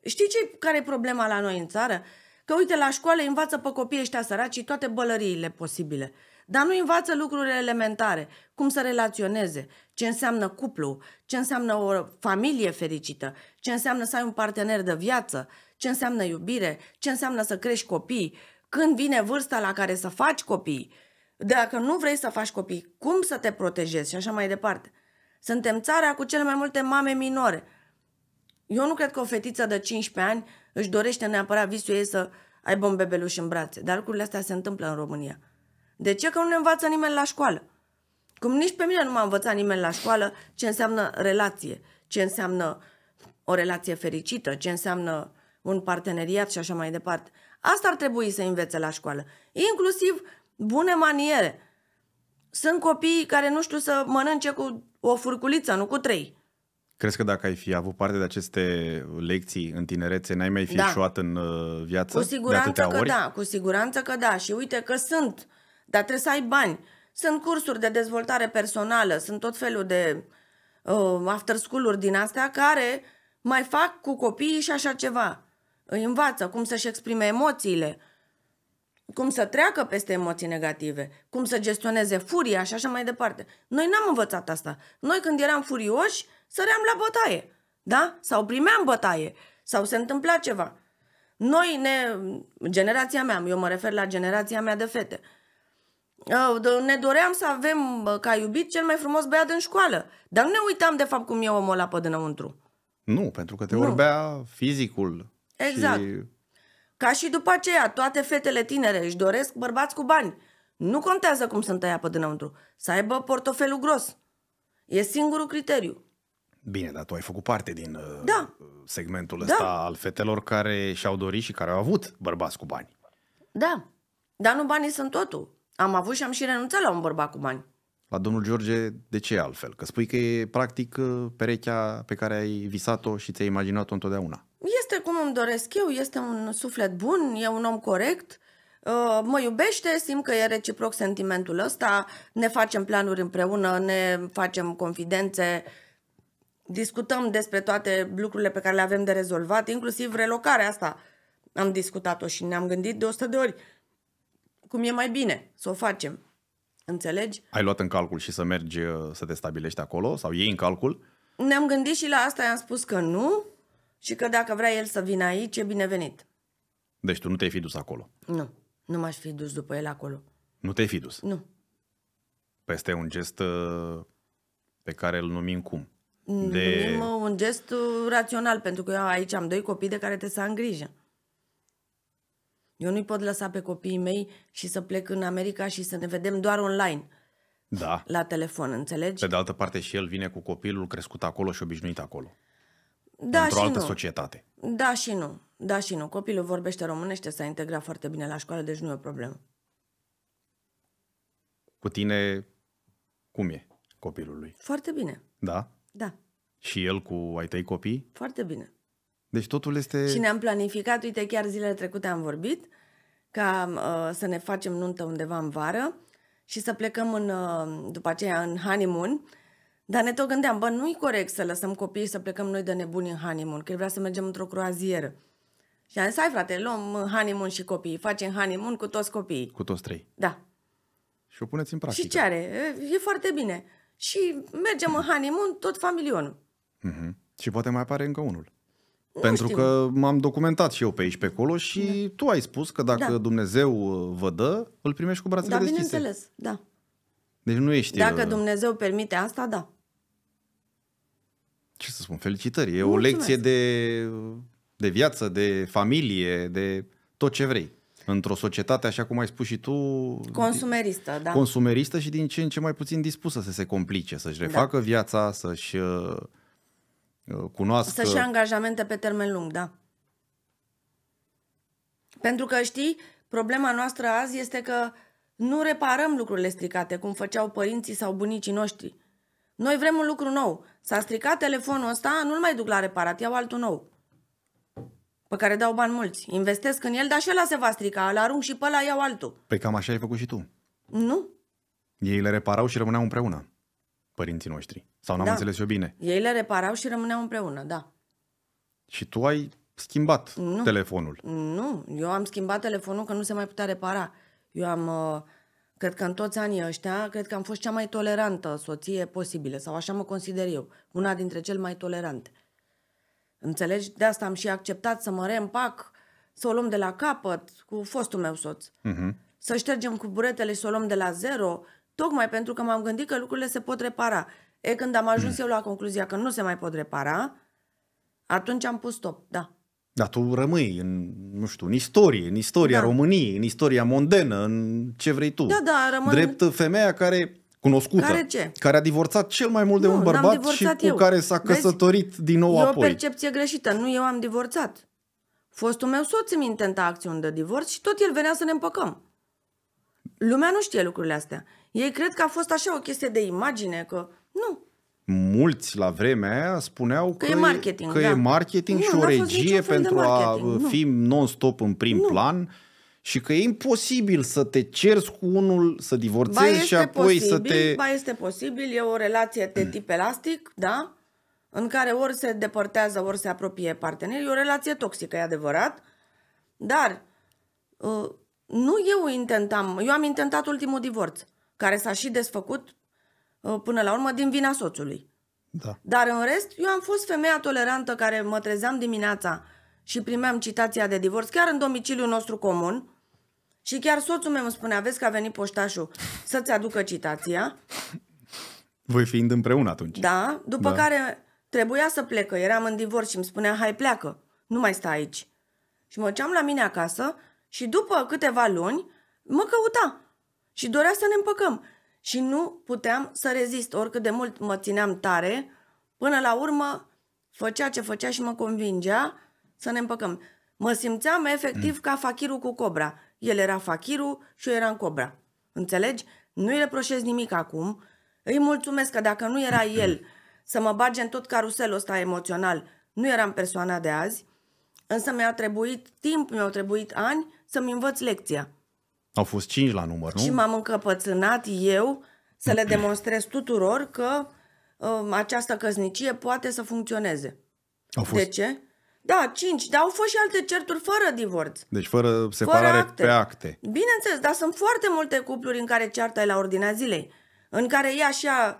Știi ce care e problema la noi în țară? Că uite, la școală învață pe copiii ăștia săraci toate bălăriile posibile. Dar nu învață lucrurile elementare, cum să relaționeze, ce înseamnă cuplu, ce înseamnă o familie fericită, ce înseamnă să ai un partener de viață, ce înseamnă iubire, ce înseamnă să crești copii, când vine vârsta la care să faci copii, dacă nu vrei să faci copii, cum să te protejezi și așa mai departe. Suntem țara cu cele mai multe mame minore, eu nu cred că o fetiță de 15 ani își dorește neapărat visul ei să aibă un bebeluș în brațe, dar lucrurile astea se întâmplă în România. De ce? Că nu ne învață nimeni la școală. Cum nici pe mine nu m-a învățat nimeni la școală ce înseamnă relație, ce înseamnă o relație fericită, ce înseamnă un parteneriat și așa mai departe. Asta ar trebui să învețe la școală. Inclusiv bune maniere. Sunt copii care nu știu să mănânce cu o furculiță, nu cu trei. Crezi că dacă ai fi avut parte de aceste lecții în tinerețe, n-ai mai fi da. șuat în uh, viață cu siguranță de că ori? da, cu siguranță că da. Și uite că sunt, dar trebuie să ai bani. Sunt cursuri de dezvoltare personală, sunt tot felul de uh, after school-uri din astea care mai fac cu copiii și așa ceva. Îi învață cum să-și exprime emoțiile, cum să treacă peste emoții negative, cum să gestioneze furia și așa mai departe. Noi n-am învățat asta. Noi când eram furioși, săream la bătaie, da? Sau primeam bătaie, sau se întâmpla ceva. Noi ne, generația mea, eu mă refer la generația mea de fete, ne doream să avem ca iubit cel mai frumos băiat în școală, dar nu ne uitam de fapt cum e omul ăla pe dinăuntru. Nu, pentru că te nu. orbea fizicul. Exact. Și... Ca și după aceea, toate fetele tinere își doresc bărbați cu bani. Nu contează cum sunt aia pe dinăuntru. Să aibă portofelul gros. E singurul criteriu. Bine, dar tu ai făcut parte din uh, da. segmentul da. ăsta da. al fetelor care și-au dorit și care au avut bărbați cu bani. Da, dar nu banii sunt totul. Am avut și am și renunțat la un bărbat cu bani. La domnul George, de ce altfel? Că spui că e practic uh, perechea pe care ai visat-o și ți-ai imaginat-o întotdeauna. Este cum îmi doresc eu, este un suflet bun, e un om corect, uh, mă iubește, simt că e reciproc sentimentul ăsta, ne facem planuri împreună, ne facem confidențe, discutăm despre toate lucrurile pe care le avem de rezolvat, inclusiv relocarea asta. Am discutat-o și ne-am gândit de 100 de ori cum e mai bine să o facem. Înțelegi? Ai luat în calcul și să mergi uh, să te stabilești acolo sau ei în calcul? Ne-am gândit și la asta, i-am spus că nu și că dacă vrea el să vină aici, e binevenit. Deci tu nu te-ai fi dus acolo? Nu, nu m-aș fi dus după el acolo. Nu te-ai fi dus? Nu. Peste păi un gest uh, pe care îl numim cum? De... Numim un gest rațional, pentru că eu aici am doi copii de care trebuie să am grijă. Eu nu-i pot lăsa pe copiii mei și să plec în America și să ne vedem doar online. Da. La telefon, înțelegi? Pe de altă parte și el vine cu copilul crescut acolo și obișnuit acolo. Da Într-o și altă nu. societate. Da și nu. Da și nu. Copilul vorbește românește, s-a integrat foarte bine la școală, deci nu e o problemă. Cu tine, cum e copilul lui? Foarte bine. Da? Da. Și el cu ai tăi copii? Foarte bine. Deci totul este... Și ne-am planificat, uite, chiar zilele trecute am vorbit, ca uh, să ne facem nuntă undeva în vară și să plecăm în, uh, după aceea în honeymoon. Dar ne tot gândeam, bă, nu-i corect să lăsăm copiii să plecăm noi de nebuni în honeymoon, că vrea să mergem într-o croazieră. Și am zis, hai frate, luăm honeymoon și copiii, facem honeymoon cu toți copiii. Cu toți trei. Da. Și o puneți în practică. Și ce are? E foarte bine și mergem în honeymoon tot familion. Mm-hmm. Și poate mai apare încă unul. Nu Pentru știu. că m-am documentat și eu pe aici, pe acolo și da. tu ai spus că dacă da. Dumnezeu uh, vă dă, îl primești cu brațele da, deschise. Da, bineînțeles, da. Deci nu ești... Dacă uh, Dumnezeu permite asta, da. Ce să spun, felicitări. E Mulțumesc. o lecție de, de viață, de familie, de tot ce vrei într-o societate, așa cum ai spus și tu... Consumeristă, da. Consumeristă și din ce în ce mai puțin dispusă să se complice, să-și da. refacă da. viața, să-și uh, uh, cunoască... Să-și ia angajamente pe termen lung, da. Pentru că, știi, problema noastră azi este că nu reparăm lucrurile stricate, cum făceau părinții sau bunicii noștri. Noi vrem un lucru nou. S-a stricat telefonul ăsta, nu-l mai duc la reparat, iau altul nou pe care dau bani mulți. Investesc în el, dar și ăla se va strica, îl arunc și pe ăla iau altul. Păi cam așa ai făcut și tu. Nu. Ei le reparau și rămâneau împreună, părinții noștri. Sau n-am da. înțeles eu bine. Ei le reparau și rămâneau împreună, da. Și tu ai schimbat nu. telefonul. Nu, eu am schimbat telefonul că nu se mai putea repara. Eu am, uh, cred că în toți anii ăștia, cred că am fost cea mai tolerantă soție posibilă, sau așa mă consider eu, una dintre cel mai tolerante. Înțelegi? De asta am și acceptat să mă reîmpac, să o luăm de la capăt cu fostul meu soț. Uh-huh. Să ștergem cu buretele și să o luăm de la zero, tocmai pentru că m-am gândit că lucrurile se pot repara. E când am ajuns uh-huh. eu la concluzia că nu se mai pot repara, atunci am pus stop, da. Dar tu rămâi în, nu știu, în istorie, în istoria da. României, în istoria mondenă, în ce vrei tu. Da, da, rămân... Drept femeia care cunoscută. Care ce? Care a divorțat cel mai mult de un bărbat și cu eu. care s-a căsătorit Vezi? din nou e apoi. E o percepție greșită. Nu eu am divorțat. Fostul meu soț îmi intenta acțiuni de divorț și tot el venea să ne împăcăm. Lumea nu știe lucrurile astea. Ei cred că a fost așa o chestie de imagine, că nu. Mulți la vremea aia spuneau că, că e marketing, că da. e marketing nu, și o regie pentru a uh, nu. fi non-stop în prim nu. plan și că e imposibil să te ceri cu unul, să divorțezi și apoi posibil, să te... Ba este posibil, e o relație de tip elastic, da? În care ori se depărtează, ori se apropie partenerii, e o relație toxică, e adevărat, dar uh, nu eu intentam, eu am intentat ultimul divorț, care s-a și desfăcut uh, până la urmă din vina soțului. Da. Dar în rest, eu am fost femeia tolerantă care mă trezeam dimineața și primeam citația de divorț chiar în domiciliul nostru comun, și chiar soțul meu îmi spune, aveți că a venit poștașul să-ți aducă citația. Voi fiind împreună atunci. Da, după da. care trebuia să plecă, eram în divorț și îmi spunea, hai pleacă, nu mai sta aici. Și mă ceam la mine acasă și după câteva luni mă căuta și dorea să ne împăcăm. Și nu puteam să rezist, oricât de mult mă țineam tare, până la urmă făcea ce făcea și mă convingea să ne împăcăm. Mă simțeam efectiv mm. ca fachirul cu cobra. El era fachiru și eu eram cobra. Înțelegi? Nu-i reproșez nimic acum. Îi mulțumesc că dacă nu era el să mă bage în tot caruselul ăsta emoțional, nu eram persoana de azi, însă mi-a trebuit timp, mi-au trebuit ani să-mi învăț lecția. Au fost cinci la număr, nu? Și m-am încăpățânat eu să le demonstrez tuturor că uh, această căsnicie poate să funcționeze. Au fost... De ce? Da, cinci. Dar au fost și alte certuri fără divorț. Deci fără separare fără acte. pe acte. Bineînțeles, dar sunt foarte multe cupluri în care cearta e la ordinea zilei. În care ea și ea,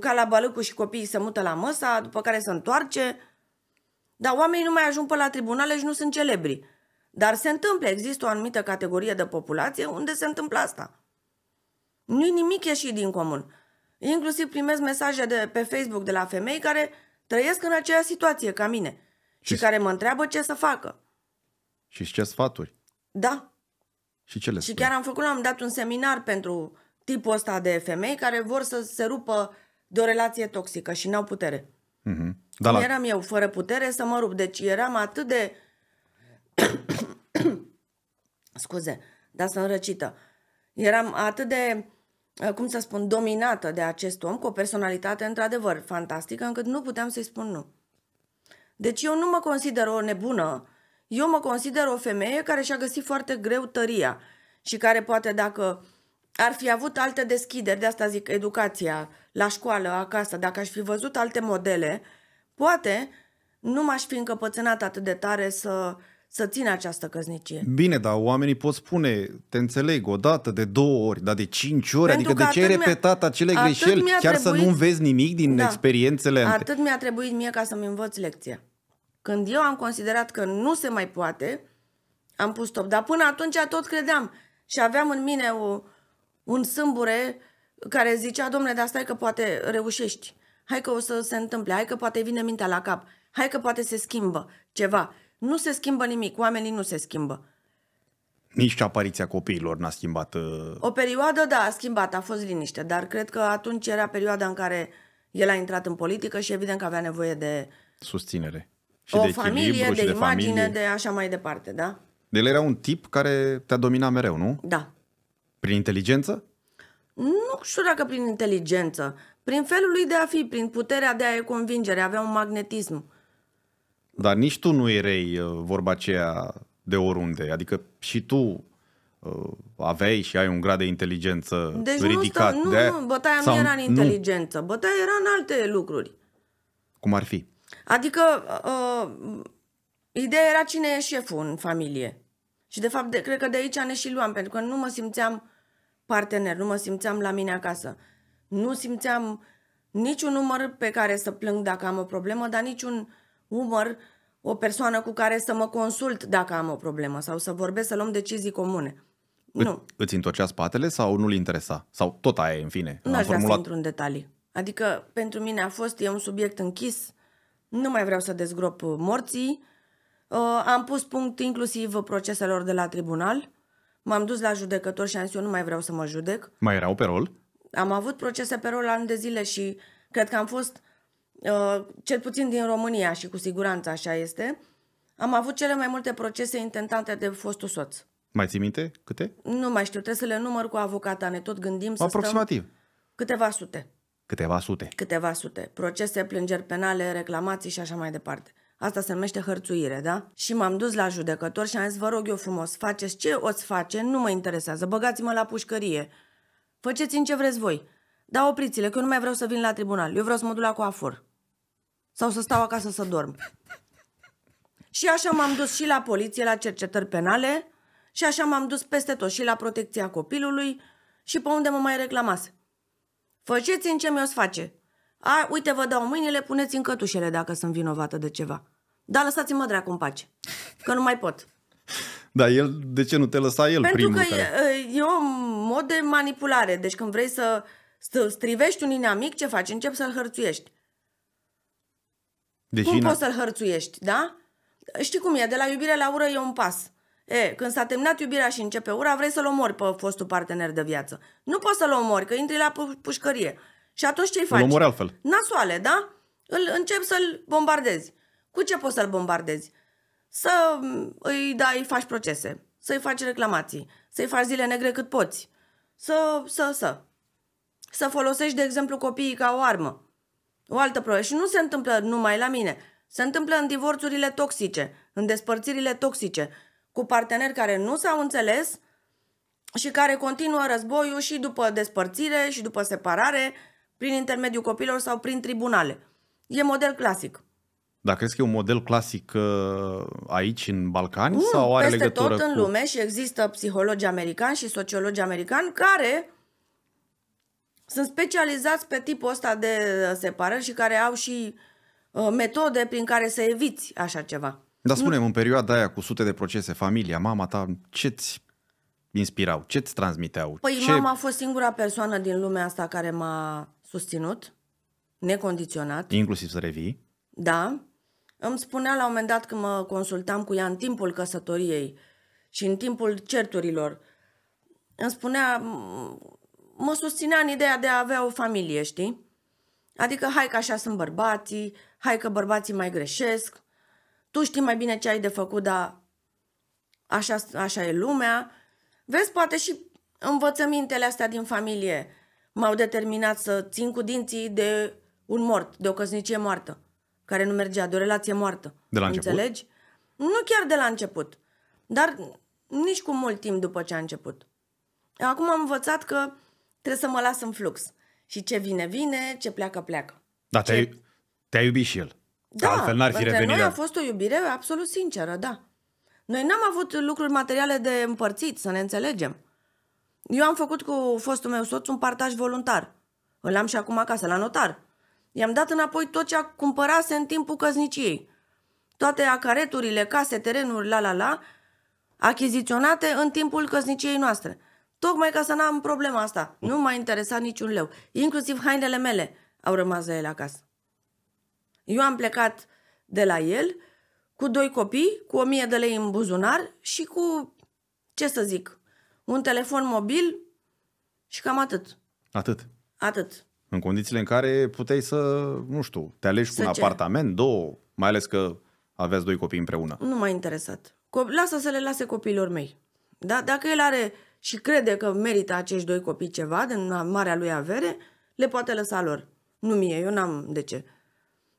ca la balăcul și copiii, se mută la măsa, după care se întoarce. Dar oamenii nu mai ajung pe la tribunale și nu sunt celebri. Dar se întâmplă, există o anumită categorie de populație unde se întâmplă asta. Nu-i nimic ieșit din comun. Inclusiv primesc mesaje de pe Facebook de la femei care trăiesc în aceeași situație ca mine – și, care mă întreabă ce să facă. Și ce sfaturi. Da. Și ce le Și spui? chiar am făcut, am dat un seminar pentru tipul ăsta de femei care vor să se rupă de o relație toxică și n-au putere. Mm-hmm. Da, la... Eram eu fără putere să mă rup. Deci eram atât de... Scuze, dar sunt răcită. Eram atât de, cum să spun, dominată de acest om cu o personalitate într-adevăr fantastică încât nu puteam să-i spun nu. Deci eu nu mă consider o nebună. Eu mă consider o femeie care și-a găsit foarte greu tăria și care poate dacă ar fi avut alte deschideri, de asta zic educația, la școală, acasă, dacă aș fi văzut alte modele, poate nu m-aș fi încăpățânat atât de tare să, să țin această căznicie. Bine, dar oamenii pot spune, te înțeleg, o dată, de două ori, dar de cinci ori, Pentru adică de ce ai repetat acele greșeli, chiar trebuit, să nu vezi nimic din da, experiențele? Atât mi-a trebuit mie ca să-mi învăț lecția. Când eu am considerat că nu se mai poate, am pus stop. Dar până atunci tot credeam și aveam în mine o, un sâmbure care zicea, domnule, dar stai că poate reușești. Hai că o să se întâmple, hai că poate vine mintea la cap, hai că poate se schimbă ceva. Nu se schimbă nimic, oamenii nu se schimbă. Nici apariția copiilor n-a schimbat... Uh, o perioadă, da, a schimbat, a fost liniște, dar cred că atunci era perioada în care el a intrat în politică și evident că avea nevoie de... Susținere și o de familie, de, și de imagine, familie. de așa mai departe, da? El era un tip care te-a dominat mereu, nu? Da. Prin inteligență? Nu știu dacă prin inteligență. Prin felul lui de a fi, prin puterea de a-i convingere. Avea un magnetism. Dar nici tu nu erai uh, vorba aceea de oriunde. Adică și tu uh, aveai și ai un grad de inteligență deci ridicat. Nu, stă, nu, de... nu, bătaia nu era în inteligență. Nu. Bătaia era în alte lucruri. Cum ar fi? Adică uh, uh, ideea era cine e șeful în familie. Și de fapt, de, cred că de aici ne și luam, pentru că nu mă simțeam partener, nu mă simțeam la mine acasă. Nu simțeam niciun număr pe care să plâng dacă am o problemă, dar niciun umăr, o persoană cu care să mă consult dacă am o problemă sau să vorbesc, să luăm decizii comune. Îți, nu. Îți întorcea spatele sau nu-l interesa? Sau tot aia e, în fine? Nu aș formulat... vrea să intru în detalii. Adică, pentru mine a fost, e un subiect închis, nu mai vreau să dezgrop morții. Uh, am pus punct inclusiv proceselor de la tribunal. M-am dus la judecător și am zis eu nu mai vreau să mă judec. Mai erau pe rol? Am avut procese pe rol ani de zile și cred că am fost, uh, cel puțin din România și cu siguranță așa este, am avut cele mai multe procese intentate de fostul soț. Mai ții minte câte? Nu mai știu, trebuie să le număr cu avocata, ne tot gândim să Aproximativ. Câteva sute. Câteva sute. Câteva sute. Procese, plângeri penale, reclamații și așa mai departe. Asta se numește hărțuire, da? Și m-am dus la judecător și am zis, vă rog eu frumos, faceți ce o să face, nu mă interesează, băgați-mă la pușcărie. faceți în ce vreți voi. Dar opriți-le, că eu nu mai vreau să vin la tribunal. Eu vreau să mă duc la coafor. Sau să stau acasă să dorm. Și așa m-am dus și la poliție, la cercetări penale, și așa m-am dus peste tot, și la protecția copilului, și pe unde mă mai reclamase făceți în ce mi-o face. A, uite, vă dau mâinile, puneți în cătușele dacă sunt vinovată de ceva. Dar lăsați-mă dracu în pace, că nu mai pot. Da, el, de ce nu te lăsa el Pentru primul? Pentru că care... e, e un mod de manipulare. Deci când vrei să strivești un inamic, ce faci? Începi să-l hărțuiești. Deci Cum ina... poți să-l hărțuiești, da? Știi cum e, de la iubire la ură e un pas. E, când s-a terminat iubirea și începe ura, vrei să-l omori pe fostul partener de viață. Nu poți să-l omori, că intri la pu- pușcărie. Și atunci ce-i faci? Îl omori altfel. Nasoale, da? Îl încep să-l bombardezi. Cu ce poți să-l bombardezi? Să îi dai, faci procese, să-i faci reclamații, să-i faci zile negre cât poți, să, să, să. Să folosești, de exemplu, copiii ca o armă. O altă problemă. Și nu se întâmplă numai la mine. Se întâmplă în divorțurile toxice, în despărțirile toxice, cu parteneri care nu s-au înțeles și care continuă războiul și după despărțire și după separare, prin intermediul copilor sau prin tribunale. E model clasic. Dar crezi că e un model clasic uh, aici, în Balcani, mm, sau are peste legătură tot în cu... lume și există psihologi americani și sociologi americani care sunt specializați pe tipul ăsta de separări și care au și uh, metode prin care să eviți așa ceva. Dar spune în perioada aia cu sute de procese, familia, mama ta, ce-ți inspirau? Ce-ți transmiteau? Păi ce... mama a fost singura persoană din lumea asta care m-a susținut, necondiționat. Inclusiv să revii? Da. Îmi spunea la un moment dat când mă consultam cu ea în timpul căsătoriei și în timpul certurilor, îmi spunea, mă susținea în ideea de a avea o familie, știi? Adică hai că așa sunt bărbații, hai că bărbații mai greșesc, tu știi mai bine ce ai de făcut, dar așa, așa e lumea. Vezi, poate și învățămintele astea din familie m-au determinat să țin cu dinții de un mort, de o căsnicie moartă, care nu mergea, de o relație moartă. De la început? Nu chiar de la început, dar nici cu mult timp după ce a început. Acum am învățat că trebuie să mă las în flux. Și ce vine, vine, ce pleacă, pleacă. Da, ce... te-a iubit și el. Da, altfel n-ar fi revenit. Noi a fost o iubire absolut sinceră, da. Noi n-am avut lucruri materiale de împărțit, să ne înțelegem. Eu am făcut cu fostul meu soț un partaj voluntar. Îl am și acum acasă, la notar. I-am dat înapoi tot ce a cumpărase în timpul căsniciei. Toate acareturile, case, terenuri, la la la, achiziționate în timpul căsniciei noastre. Tocmai ca să n-am problema asta. Nu m-a interesat niciun leu. Inclusiv hainele mele au rămas la ele acasă. Eu am plecat de la el cu doi copii, cu o mie de lei în buzunar și cu, ce să zic, un telefon mobil și cam atât. Atât? Atât. În condițiile în care puteai să, nu știu, te alegi cu un ce? apartament, două, mai ales că aveți doi copii împreună. Nu m-a interesat. Lasă să le lase copiilor mei. Da? Dacă el are și crede că merită acești doi copii ceva din marea lui avere, le poate lăsa lor. Nu mie, eu n-am de ce.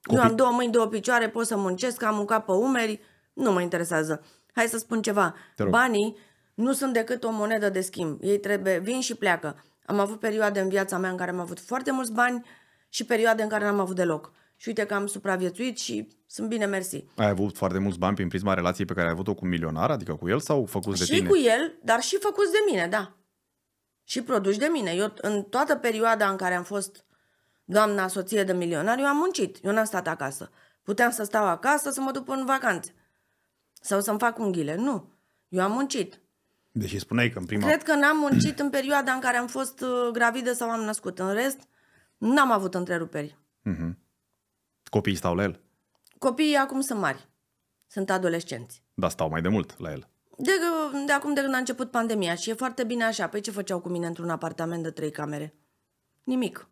Copii... Eu am două mâini, două picioare, pot să muncesc, am un cap pe umeri, nu mă interesează. Hai să spun ceva. Banii nu sunt decât o monedă de schimb. Ei trebuie, vin și pleacă. Am avut perioade în viața mea în care am avut foarte mulți bani și perioade în care n-am avut deloc. Și uite că am supraviețuit și sunt bine mersi. Ai avut foarte mulți bani prin prisma relației pe care ai avut-o cu milionar, adică cu el sau făcut de și tine? Și cu el, dar și făcut de mine, da. Și produci de mine. Eu în toată perioada în care am fost Doamna soție de milionar, eu am muncit, eu n-am stat acasă. Puteam să stau acasă, să mă duc în vacanțe. Sau să-mi fac unghiile. Nu. Eu am muncit. Deși spuneai că în prima... Cred că n-am muncit în perioada în care am fost uh, gravidă sau am născut. În rest, n-am avut întreruperi. Uh mhm. -huh. Copiii stau la el? Copiii acum sunt mari. Sunt adolescenți. Dar stau mai de mult la el. De, uh, de acum, de când a început pandemia și e foarte bine așa. Păi ce făceau cu mine într-un apartament de trei camere? Nimic.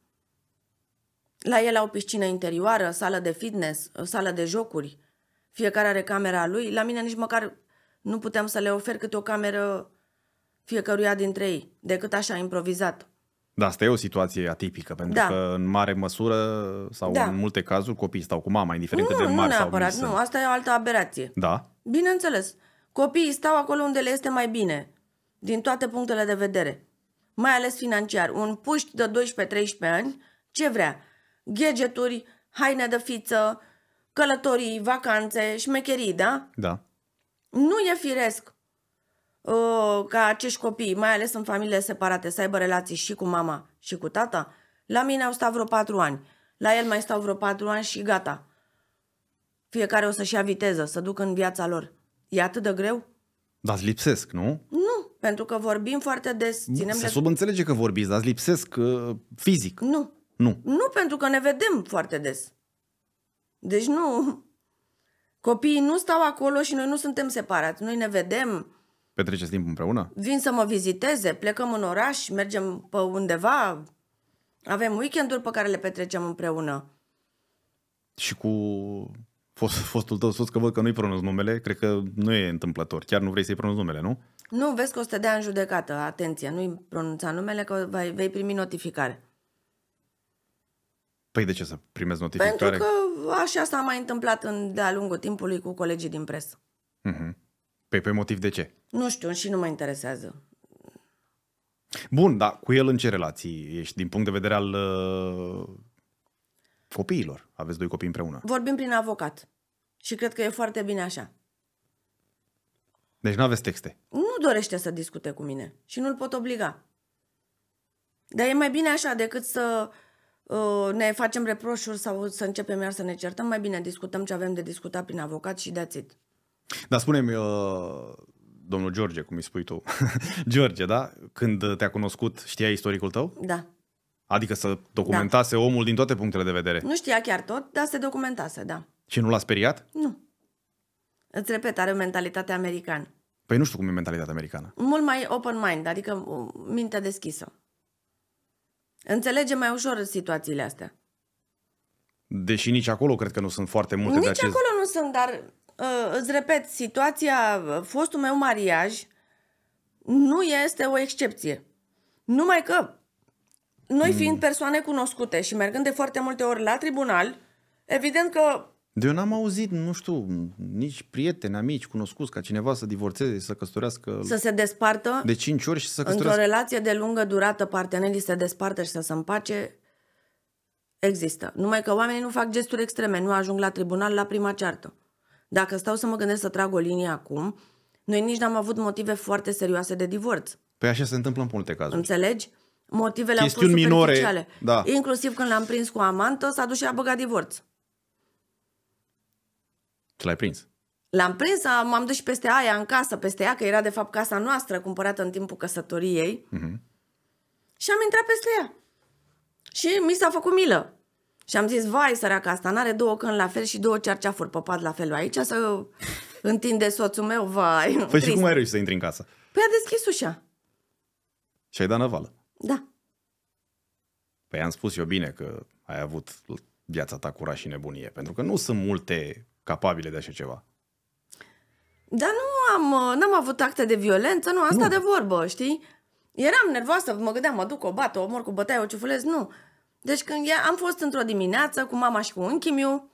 La el au piscină interioară, sală de fitness, sală de jocuri. Fiecare are camera lui. La mine nici măcar nu puteam să le ofer câte o cameră fiecăruia dintre ei, decât așa, improvizat. Da, asta e o situație atipică, pentru da. că în mare măsură sau da. în multe cazuri copiii stau cu mama, indiferent nu, cât de mari nu neapărat, sau Nu, asta e o altă aberație. Da. Bineînțeles, copiii stau acolo unde le este mai bine, din toate punctele de vedere, mai ales financiar. Un puști de 12-13 ani, ce vrea? gadgeturi, haine de fiță, călătorii, vacanțe, șmecherii, da? Da. Nu e firesc uh, ca acești copii, mai ales în familiile separate, să aibă relații și cu mama și cu tata. La mine au stat vreo patru ani. La el mai stau vreo patru ani și gata. Fiecare o să-și ia viteză, să ducă în viața lor. E atât de greu? Dar îți lipsesc, nu? Nu, pentru că vorbim foarte des. Ținem Se le... subînțelege că vorbiți, dar îți lipsesc uh, fizic. Nu, nu. Nu, pentru că ne vedem foarte des. Deci nu... Copiii nu stau acolo și noi nu suntem separați. Noi ne vedem. Petreceți timp împreună? Vin să mă viziteze, plecăm în oraș, mergem pe undeva. Avem weekenduri pe care le petrecem împreună. Și cu fost, fostul tău sus, că văd că nu-i pronunț numele, cred că nu e întâmplător. Chiar nu vrei să-i pronunți numele, nu? Nu, vezi că o să te dea în judecată. Atenție, nu-i pronunța numele, că vei primi notificare. Păi de ce să primezi notificare? Pentru că așa s-a mai întâmplat în, de-a lungul timpului cu colegii din presă. Mm-hmm. Păi pe motiv de ce? Nu știu și nu mă interesează. Bun, dar cu el în ce relații ești din punct de vedere al uh, copiilor? Aveți doi copii împreună. Vorbim prin avocat și cred că e foarte bine așa. Deci nu aveți texte? Nu dorește să discute cu mine și nu-l pot obliga. Dar e mai bine așa decât să uh, Uh, ne facem reproșuri sau să începem iar să ne certăm, mai bine discutăm ce avem de discutat prin avocat și de it. Dar spune-mi, uh, domnul George, cum îi spui tu, George, da? Când te-a cunoscut, știa istoricul tău? Da. Adică să documentase da. omul din toate punctele de vedere. Nu știa chiar tot, dar se documentase, da. Și nu l-a speriat? Nu. Îți repet, are o mentalitate americană. Păi nu știu cum e mentalitatea americană. Mult mai open mind, adică uh, minte deschisă. Înțelege mai ușor situațiile astea. Deși nici acolo cred că nu sunt foarte multe nici de acest... acolo nu sunt, dar uh, îți repet, situația, uh, fostul meu mariaj nu este o excepție. Numai că noi mm. fiind persoane cunoscute și mergând de foarte multe ori la tribunal, evident că de eu n-am auzit, nu știu, nici prieteni, amici, cunoscuți, ca cineva să divorțeze, să căsătorească... Să se despartă... De 5 ori și să căsătorească... Într-o relație de lungă durată, partenerii se despartă și să se împace, există. Numai că oamenii nu fac gesturi extreme, nu ajung la tribunal la prima ceartă. Dacă stau să mă gândesc să trag o linie acum, noi nici n-am avut motive foarte serioase de divorț. Păi așa se întâmplă în multe cazuri. Înțelegi? Motivele Chestiuni au fost minore, da. Inclusiv când l-am prins cu amantă, s-a dus și a băgat divorț. Ce l-ai prins? L-am prins, m-am dus și peste aia în casă, peste ea, că era de fapt casa noastră, cumpărată în timpul căsătoriei. Uh-huh. Și am intrat peste ea. Și mi s-a făcut milă. Și am zis, vai, săraca asta, n-are două când la fel și două cerceafuri pe pat la fel. Aici să întinde soțul meu, vai. Păi trist. și cum ai reușit să intri în casă? Păi a deschis ușa. Și ai dat năvală? Da. Păi am spus eu bine că ai avut viața ta curaj și nebunie, pentru că nu sunt multe capabile de așa ceva. Dar nu am, uh, n-am avut acte de violență, nu, asta nu. de vorbă, știi? Eram nervoasă, mă gândeam, mă duc, o bat, o omor cu bătaie, o ciufulez, nu. Deci când ea, am fost într-o dimineață cu mama și cu unchiul meu,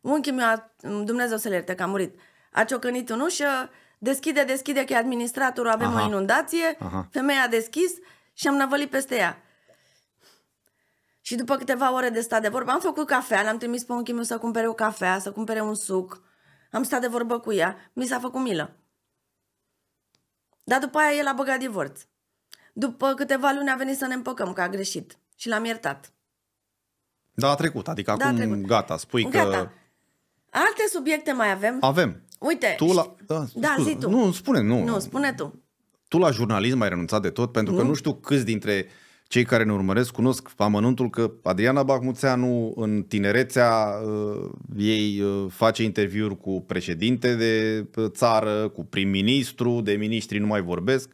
unchiul meu, a, mm, Dumnezeu să-l ierte că a murit, a ciocănit în ușă, deschide, deschide că e administratorul, avem Aha. o inundație, Aha. femeia a deschis și am năvălit peste ea. Și după câteva ore de stat de vorbă, am făcut cafea, l-am trimis pe unchiul meu să cumpere o cafea, să cumpere un suc. Am stat de vorbă cu ea, mi s-a făcut milă. Dar după aia el a băgat divorț. După câteva luni a venit să ne împăcăm că a greșit și l-am iertat. Da, a trecut, adică da, acum trecut. gata, spui gata. că... Alte subiecte mai avem? Avem. Uite, tu la... da, da zi tu. Nu, spune, nu. Nu, spune tu. Tu la jurnalism ai renunțat de tot pentru nu. că nu știu câți dintre uh, cei care ne urmăresc cunosc amănuntul că Adriana Bacmuțeanu în tinerețea uh, ei uh, face interviuri cu președinte de uh, țară, cu prim-ministru, de miniștri nu mai vorbesc,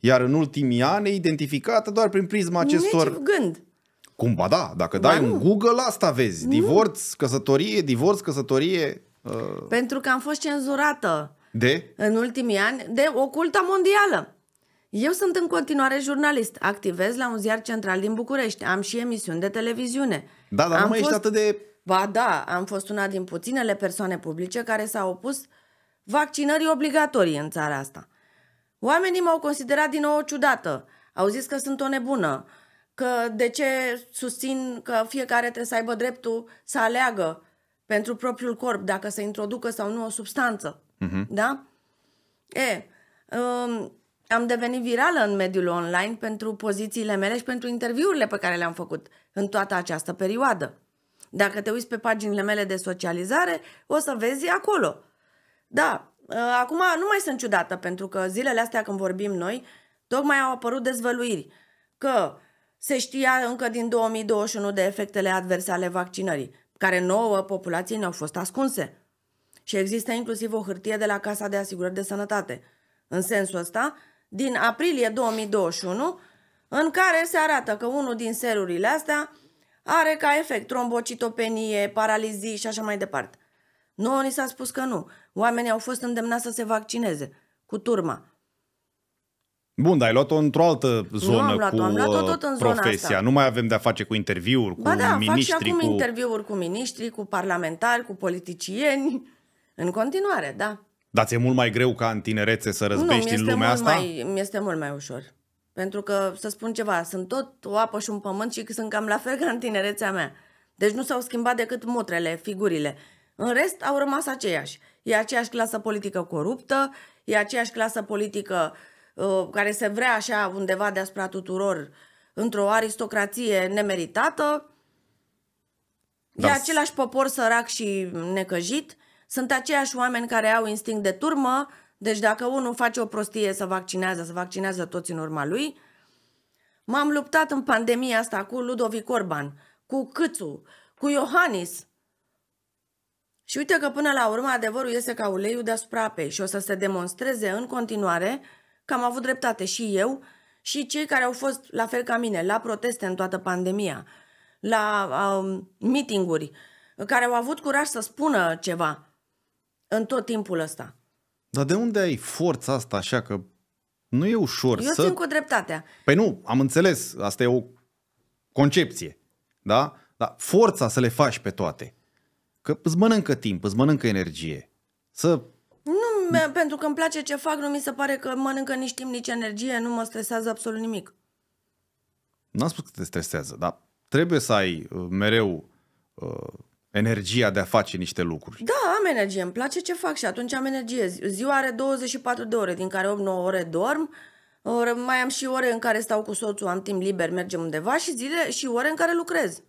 iar în ultimii ani e identificată doar prin prisma acestor... Nu gând. Cum, ba da, dacă dai un Google asta vezi, nu. divorț, căsătorie, divorț, căsătorie... Uh... Pentru că am fost cenzurată. De? În ultimii ani, de o cultă mondială. Eu sunt în continuare jurnalist, activez la un ziar central din București, am și emisiuni de televiziune. Da, dar am nu mai fost... ești atât de... Ba da, am fost una din puținele persoane publice care s-au opus vaccinării obligatorii în țara asta. Oamenii m-au considerat din nou o ciudată, au zis că sunt o nebună, că de ce susțin că fiecare trebuie să aibă dreptul să aleagă pentru propriul corp dacă să introducă sau nu o substanță. Uh-huh. Da? E, um, am devenit virală în mediul online pentru pozițiile mele și pentru interviurile pe care le-am făcut în toată această perioadă. Dacă te uiți pe paginile mele de socializare, o să vezi acolo. Da, ă, acum nu mai sunt ciudată, pentru că zilele astea când vorbim noi, tocmai au apărut dezvăluiri că se știa încă din 2021 de efectele adverse ale vaccinării, care nouă populației ne-au fost ascunse. Și există inclusiv o hârtie de la Casa de Asigurări de Sănătate. În sensul ăsta, din aprilie 2021, în care se arată că unul din serurile astea are ca efect trombocitopenie, paralizii și așa mai departe. Nu ni s-a spus că nu. Oamenii au fost îndemnați să se vaccineze cu turma. Bun, dar ai luat-o într-o altă zonă nu am cu am luat-o tot în uh, profesia. Asta. Nu mai avem de-a face cu interviuri, cu ba da, miniștri. Fac și acum cu... interviuri cu miniștri, cu parlamentari, cu politicieni. În continuare, da. Dar ți-e mult mai greu ca în tinerețe să răzbești nu, în lumea asta? Nu, mi-este mult mai ușor. Pentru că, să spun ceva, sunt tot o apă și un pământ și sunt cam la fel ca în tinerețea mea. Deci nu s-au schimbat decât mutrele, figurile. În rest, au rămas aceiași. E aceeași clasă politică coruptă, e aceeași clasă politică uh, care se vrea așa undeva deasupra tuturor într-o aristocrație nemeritată. Da. E același popor sărac și necăjit sunt aceiași oameni care au instinct de turmă, deci dacă unul face o prostie să vaccinează, să vaccinează toți în urma lui. M-am luptat în pandemia asta cu Ludovic Orban, cu Câțu, cu Iohannis. Și uite că până la urmă adevărul iese ca uleiul deasupra apei și o să se demonstreze în continuare că am avut dreptate și eu și cei care au fost la fel ca mine la proteste în toată pandemia, la uh, um, meetinguri, care au avut curaj să spună ceva. În tot timpul ăsta. Dar de unde ai forța asta așa că nu e ușor Eu să... țin cu dreptatea. Păi nu, am înțeles, asta e o concepție, da? Dar forța să le faci pe toate. Că îți mănâncă timp, îți mănâncă energie. Să... Nu, pentru că îmi place ce fac, nu mi se pare că mănâncă nici timp, nici energie, nu mă stresează absolut nimic. N-am spus că te stresează, dar trebuie să ai uh, mereu uh, energia de a face niște lucruri. Da, am energie, îmi place ce fac și atunci am energie. Ziua are 24 de ore, din care 8-9 ore dorm, ore, mai am și ore în care stau cu soțul, am timp liber, mergem undeva și zile și ore în care lucrez.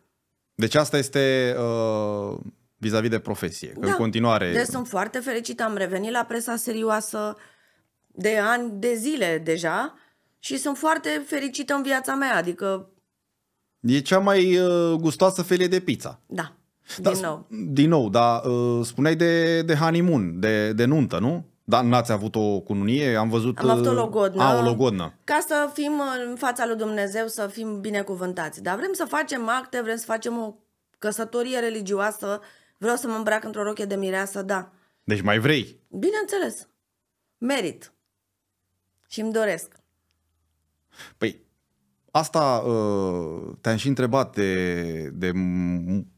Deci asta este uh, vis-a-vis de profesie, da. în continuare... Deci sunt foarte fericită, am revenit la presa serioasă de ani, de zile deja și sunt foarte fericită în viața mea, adică... E cea mai uh, gustoasă felie de pizza. Da. Da, din nou. Din nou, dar uh, spuneai de, de honeymoon, de, de nuntă, nu? Dar n-ați avut o cununie? Am văzut... Am avut o uh, logodnă. A, o logodnă. Ca să fim în fața lui Dumnezeu, să fim binecuvântați. Dar vrem să facem acte, vrem să facem o căsătorie religioasă, vreau să mă îmbrac într-o rochie de mireasă, da. Deci mai vrei? Bineînțeles. Merit. Și îmi doresc. Păi, Asta uh, te-am și întrebat de, de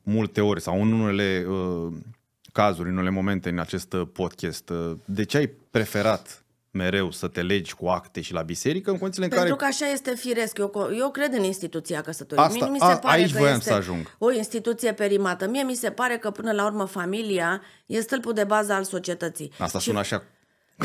multe ori sau în unele uh, cazuri, în unele momente în acest uh, podcast. Uh, de ce ai preferat mereu să te legi cu acte și la biserică în condițiile în Pentru care... Pentru că așa este firesc. Eu, eu cred în instituția căsătoriei. Asta, mie mi se a, pare aici că voiam este să ajung. O instituție perimată. Mie mi se pare că până la urmă familia e stâlpul de bază al societății. Asta și sună așa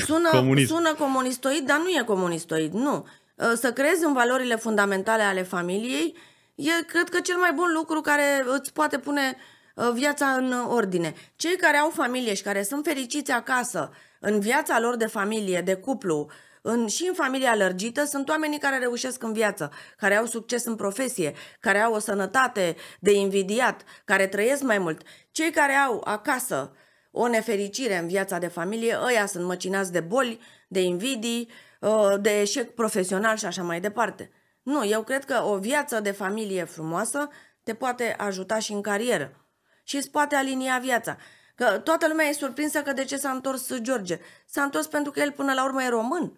Sună, comunist. sună comunistoid, dar nu e comunistoid, nu. Uh, să crezi în valorile fundamentale ale familiei, e cred că cel mai bun lucru care îți poate pune uh, viața în ordine. Cei care au familie și care sunt fericiți acasă, în viața lor de familie, de cuplu, în, și în familia lărgită, sunt oamenii care reușesc în viață, care au succes în profesie, care au o sănătate de invidiat, care trăiesc mai mult. Cei care au acasă o nefericire în viața de familie, ăia sunt măcinați de boli, de invidii, Uh, de eșec profesional și așa mai departe. Nu, eu cred că o viață de familie frumoasă te poate ajuta și în carieră și îți poate alinia viața. Că toată lumea e surprinsă că de ce s-a întors George. S-a întors pentru că el până la urmă e român.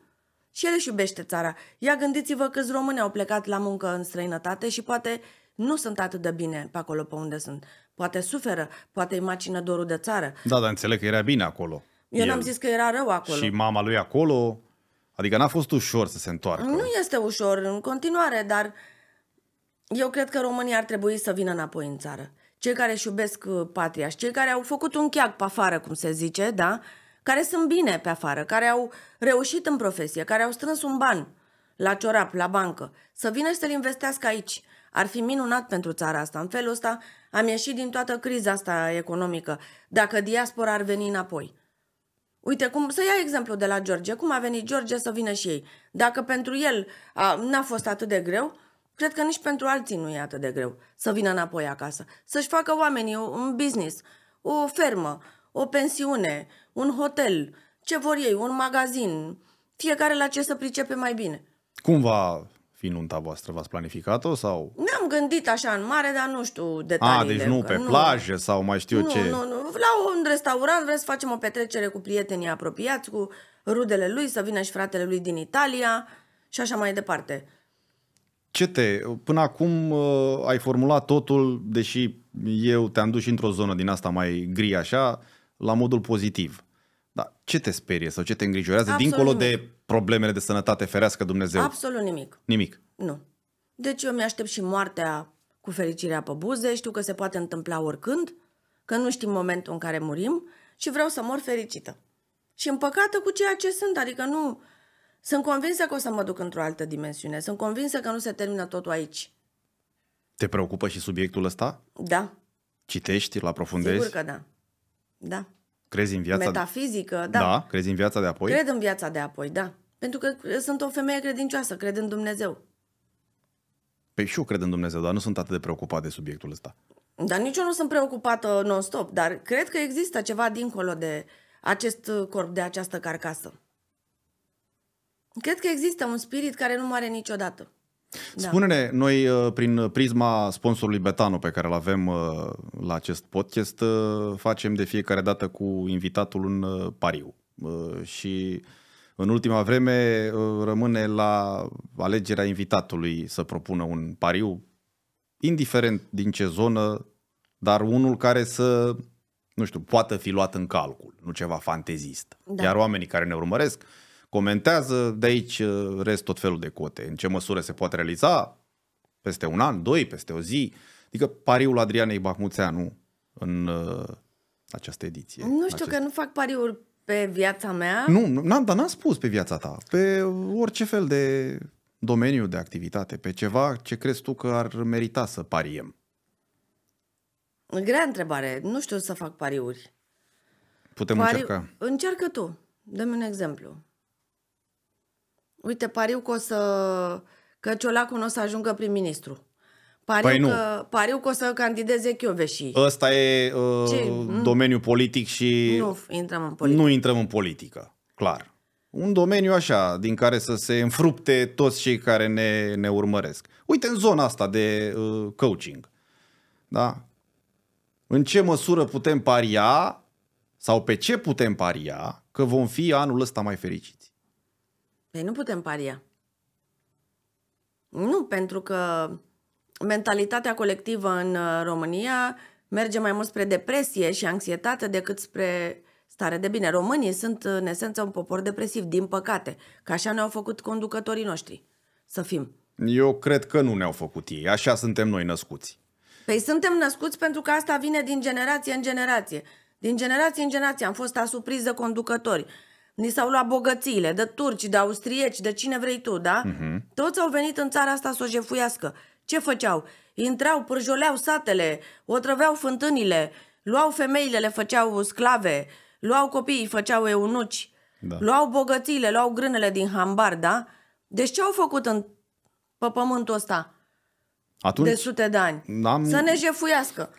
Și el își iubește țara. Ia gândiți-vă câți români au plecat la muncă în străinătate și poate nu sunt atât de bine pe acolo pe unde sunt. Poate suferă, poate îi macină dorul de țară. Da, dar înțeleg că era bine acolo. Eu n-am zis că era rău acolo. Și mama lui acolo. Adică n-a fost ușor să se întoarcă. Nu este ușor în continuare, dar eu cred că România ar trebui să vină înapoi în țară. Cei care își iubesc uh, patria și cei care au făcut un cheac pe afară, cum se zice, da? Care sunt bine pe afară, care au reușit în profesie, care au strâns un ban la ciorap, la bancă, să vină și să-l investească aici. Ar fi minunat pentru țara asta. În felul ăsta am ieșit din toată criza asta economică, dacă diaspora ar veni înapoi. Uite, cum, să ia exemplu de la George. Cum a venit George să vină și ei? Dacă pentru el n-a fost atât de greu, cred că nici pentru alții nu e atât de greu să vină înapoi acasă. Să-și facă oamenii un business, o fermă, o pensiune, un hotel, ce vor ei, un magazin, fiecare la ce să pricepe mai bine. Cum va fi nunta voastră, v-ați planificat-o sau? Ne-am gândit așa în mare, dar nu știu detaliile. A, deci nu pe nu, plajă sau mai știu nu, ce? Nu, nu, la un restaurant vrem să facem o petrecere cu prietenii apropiați, cu rudele lui, să vină și fratele lui din Italia și așa mai departe. Ce te, până acum uh, ai formulat totul, deși eu te-am dus într-o zonă din asta mai gri așa, la modul pozitiv. Dar ce te sperie sau ce te îngrijorează Absolut. dincolo de problemele de sănătate, ferească Dumnezeu? Absolut nimic. Nimic? Nu. Deci eu mi-aștept și moartea cu fericirea pe buze, știu că se poate întâmpla oricând, că nu știm momentul în care murim și vreau să mor fericită. Și împăcată cu ceea ce sunt, adică nu... Sunt convinsă că o să mă duc într-o altă dimensiune, sunt convinsă că nu se termină totul aici. Te preocupă și subiectul ăsta? Da. Citești, la aprofundezi? Sigur că da. Da. Crezi în viața metafizică, de... da. Da, crezi în viața de apoi? Cred în viața de apoi, da. Pentru că uh, sunt o femeie credincioasă, cred în Dumnezeu. Păi și eu cred în Dumnezeu, dar nu sunt atât de preocupat de subiectul ăsta. Dar nici eu nu sunt preocupată non-stop, dar cred că există ceva dincolo de acest uh, corp, de această carcasă. Cred că există un spirit care nu moare niciodată. Da. Spune-ne, noi uh, prin prisma sponsorului Betano pe care îl avem uh, la acest podcast, uh, facem de fiecare dată cu invitatul un pariu și în ultima vreme rămâne la alegerea invitatului să propună un pariu, indiferent din ce zonă, dar unul care să, nu știu, poată fi luat în calcul, nu ceva fantezist. Da. Iar oamenii care ne urmăresc comentează, de aici uh, rest tot felul de cote. În ce măsură se poate realiza? Peste un an, doi, peste o zi? Adică pariul Adrianei Bahmuțeanu în uh, această ediție. Nu știu acest... că nu fac pariuri pe viața mea. Nu, am dar n-am spus pe viața ta. Pe orice fel de domeniu de activitate, pe ceva ce crezi tu că ar merita să pariem. Grea întrebare. Nu știu să fac pariuri. Putem Pari... încerca. Încearcă tu. Dă-mi un exemplu uite, pariu că o să... că Ciolacu nu o să ajungă prim-ministru. Pariu, păi Că, pariu că o să candideze Chioveși. Ăsta e uh, mm. domeniul politic și... Nu intrăm în politică. Nu intrăm în politică, clar. Un domeniu așa, din care să se înfrupte toți cei care ne, ne urmăresc. Uite în zona asta de uh, coaching. Da? În ce măsură putem paria sau pe ce putem paria că vom fi anul ăsta mai fericiți? Păi nu putem paria. Nu, pentru că mentalitatea colectivă în uh, România merge mai mult spre depresie și anxietate decât spre stare de bine. Românii sunt uh, în esență un popor depresiv, din păcate, că așa ne-au făcut conducătorii noștri să fim. Eu cred că nu ne-au făcut ei, așa suntem noi născuți. Păi suntem născuți pentru că asta vine din generație în generație. Din generație în generație am fost de conducători. Ni s-au luat bogățiile de turci, de austrieci, de cine vrei tu, da? Uh-huh. Toți au venit în țara asta să o jefuiască. Ce făceau? Intrau, pârjoleau satele, otrăveau fântânile, luau femeile, le făceau sclave, luau copiii, făceau eunuci, da. luau bogățiile, luau grânele din hambar, da? Deci ce au făcut în, pe pământul ăsta Atunci, de sute de ani? Să ne jefuiască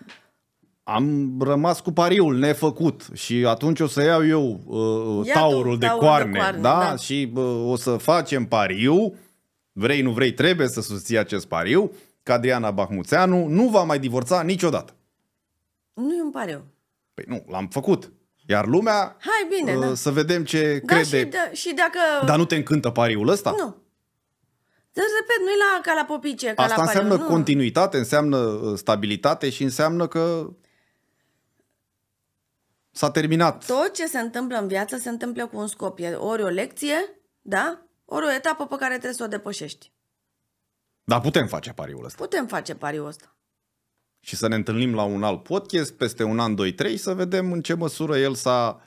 am rămas cu pariul nefăcut și atunci o să iau eu uh, uh taurul tu, de, taurul coarne, de coarne, da? da? Și uh, o să facem pariu, vrei nu vrei trebuie să susții acest pariu, că Adriana Bahmuțeanu nu va mai divorța niciodată. Nu e un pariu. Păi nu, l-am făcut. Iar lumea, Hai bine, uh, da. să vedem ce da, crede. Și, da, și dacă... Dar nu te încântă pariul ăsta? Nu. Dar repet, nu-i la, ca la popice, ca Asta la pariu, înseamnă nu. continuitate, înseamnă uh, stabilitate și înseamnă că S-a terminat. Tot ce se întâmplă în viață se întâmplă cu un scop. E ori o lecție, da? Ori o etapă pe care trebuie să o depășești. Dar putem face pariul ăsta. Putem face pariul ăsta. Și să ne întâlnim la un alt podcast peste un an, doi, trei, să vedem în ce măsură el s-a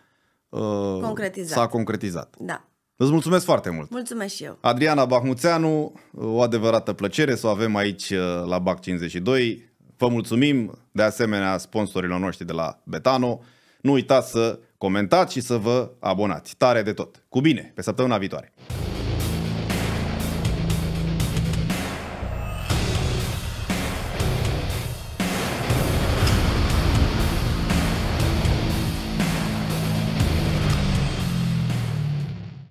uh, concretizat. S-a concretizat. Da. Îți mulțumesc foarte mult. Mulțumesc și eu. Adriana Bahmuțeanu, uh, o adevărată plăcere să o avem aici uh, la BAC 52. Vă mulțumim de asemenea sponsorilor noștri de la Betano. Nu uitați să comentați și să vă abonați. Tare de tot! Cu bine! Pe săptămâna viitoare!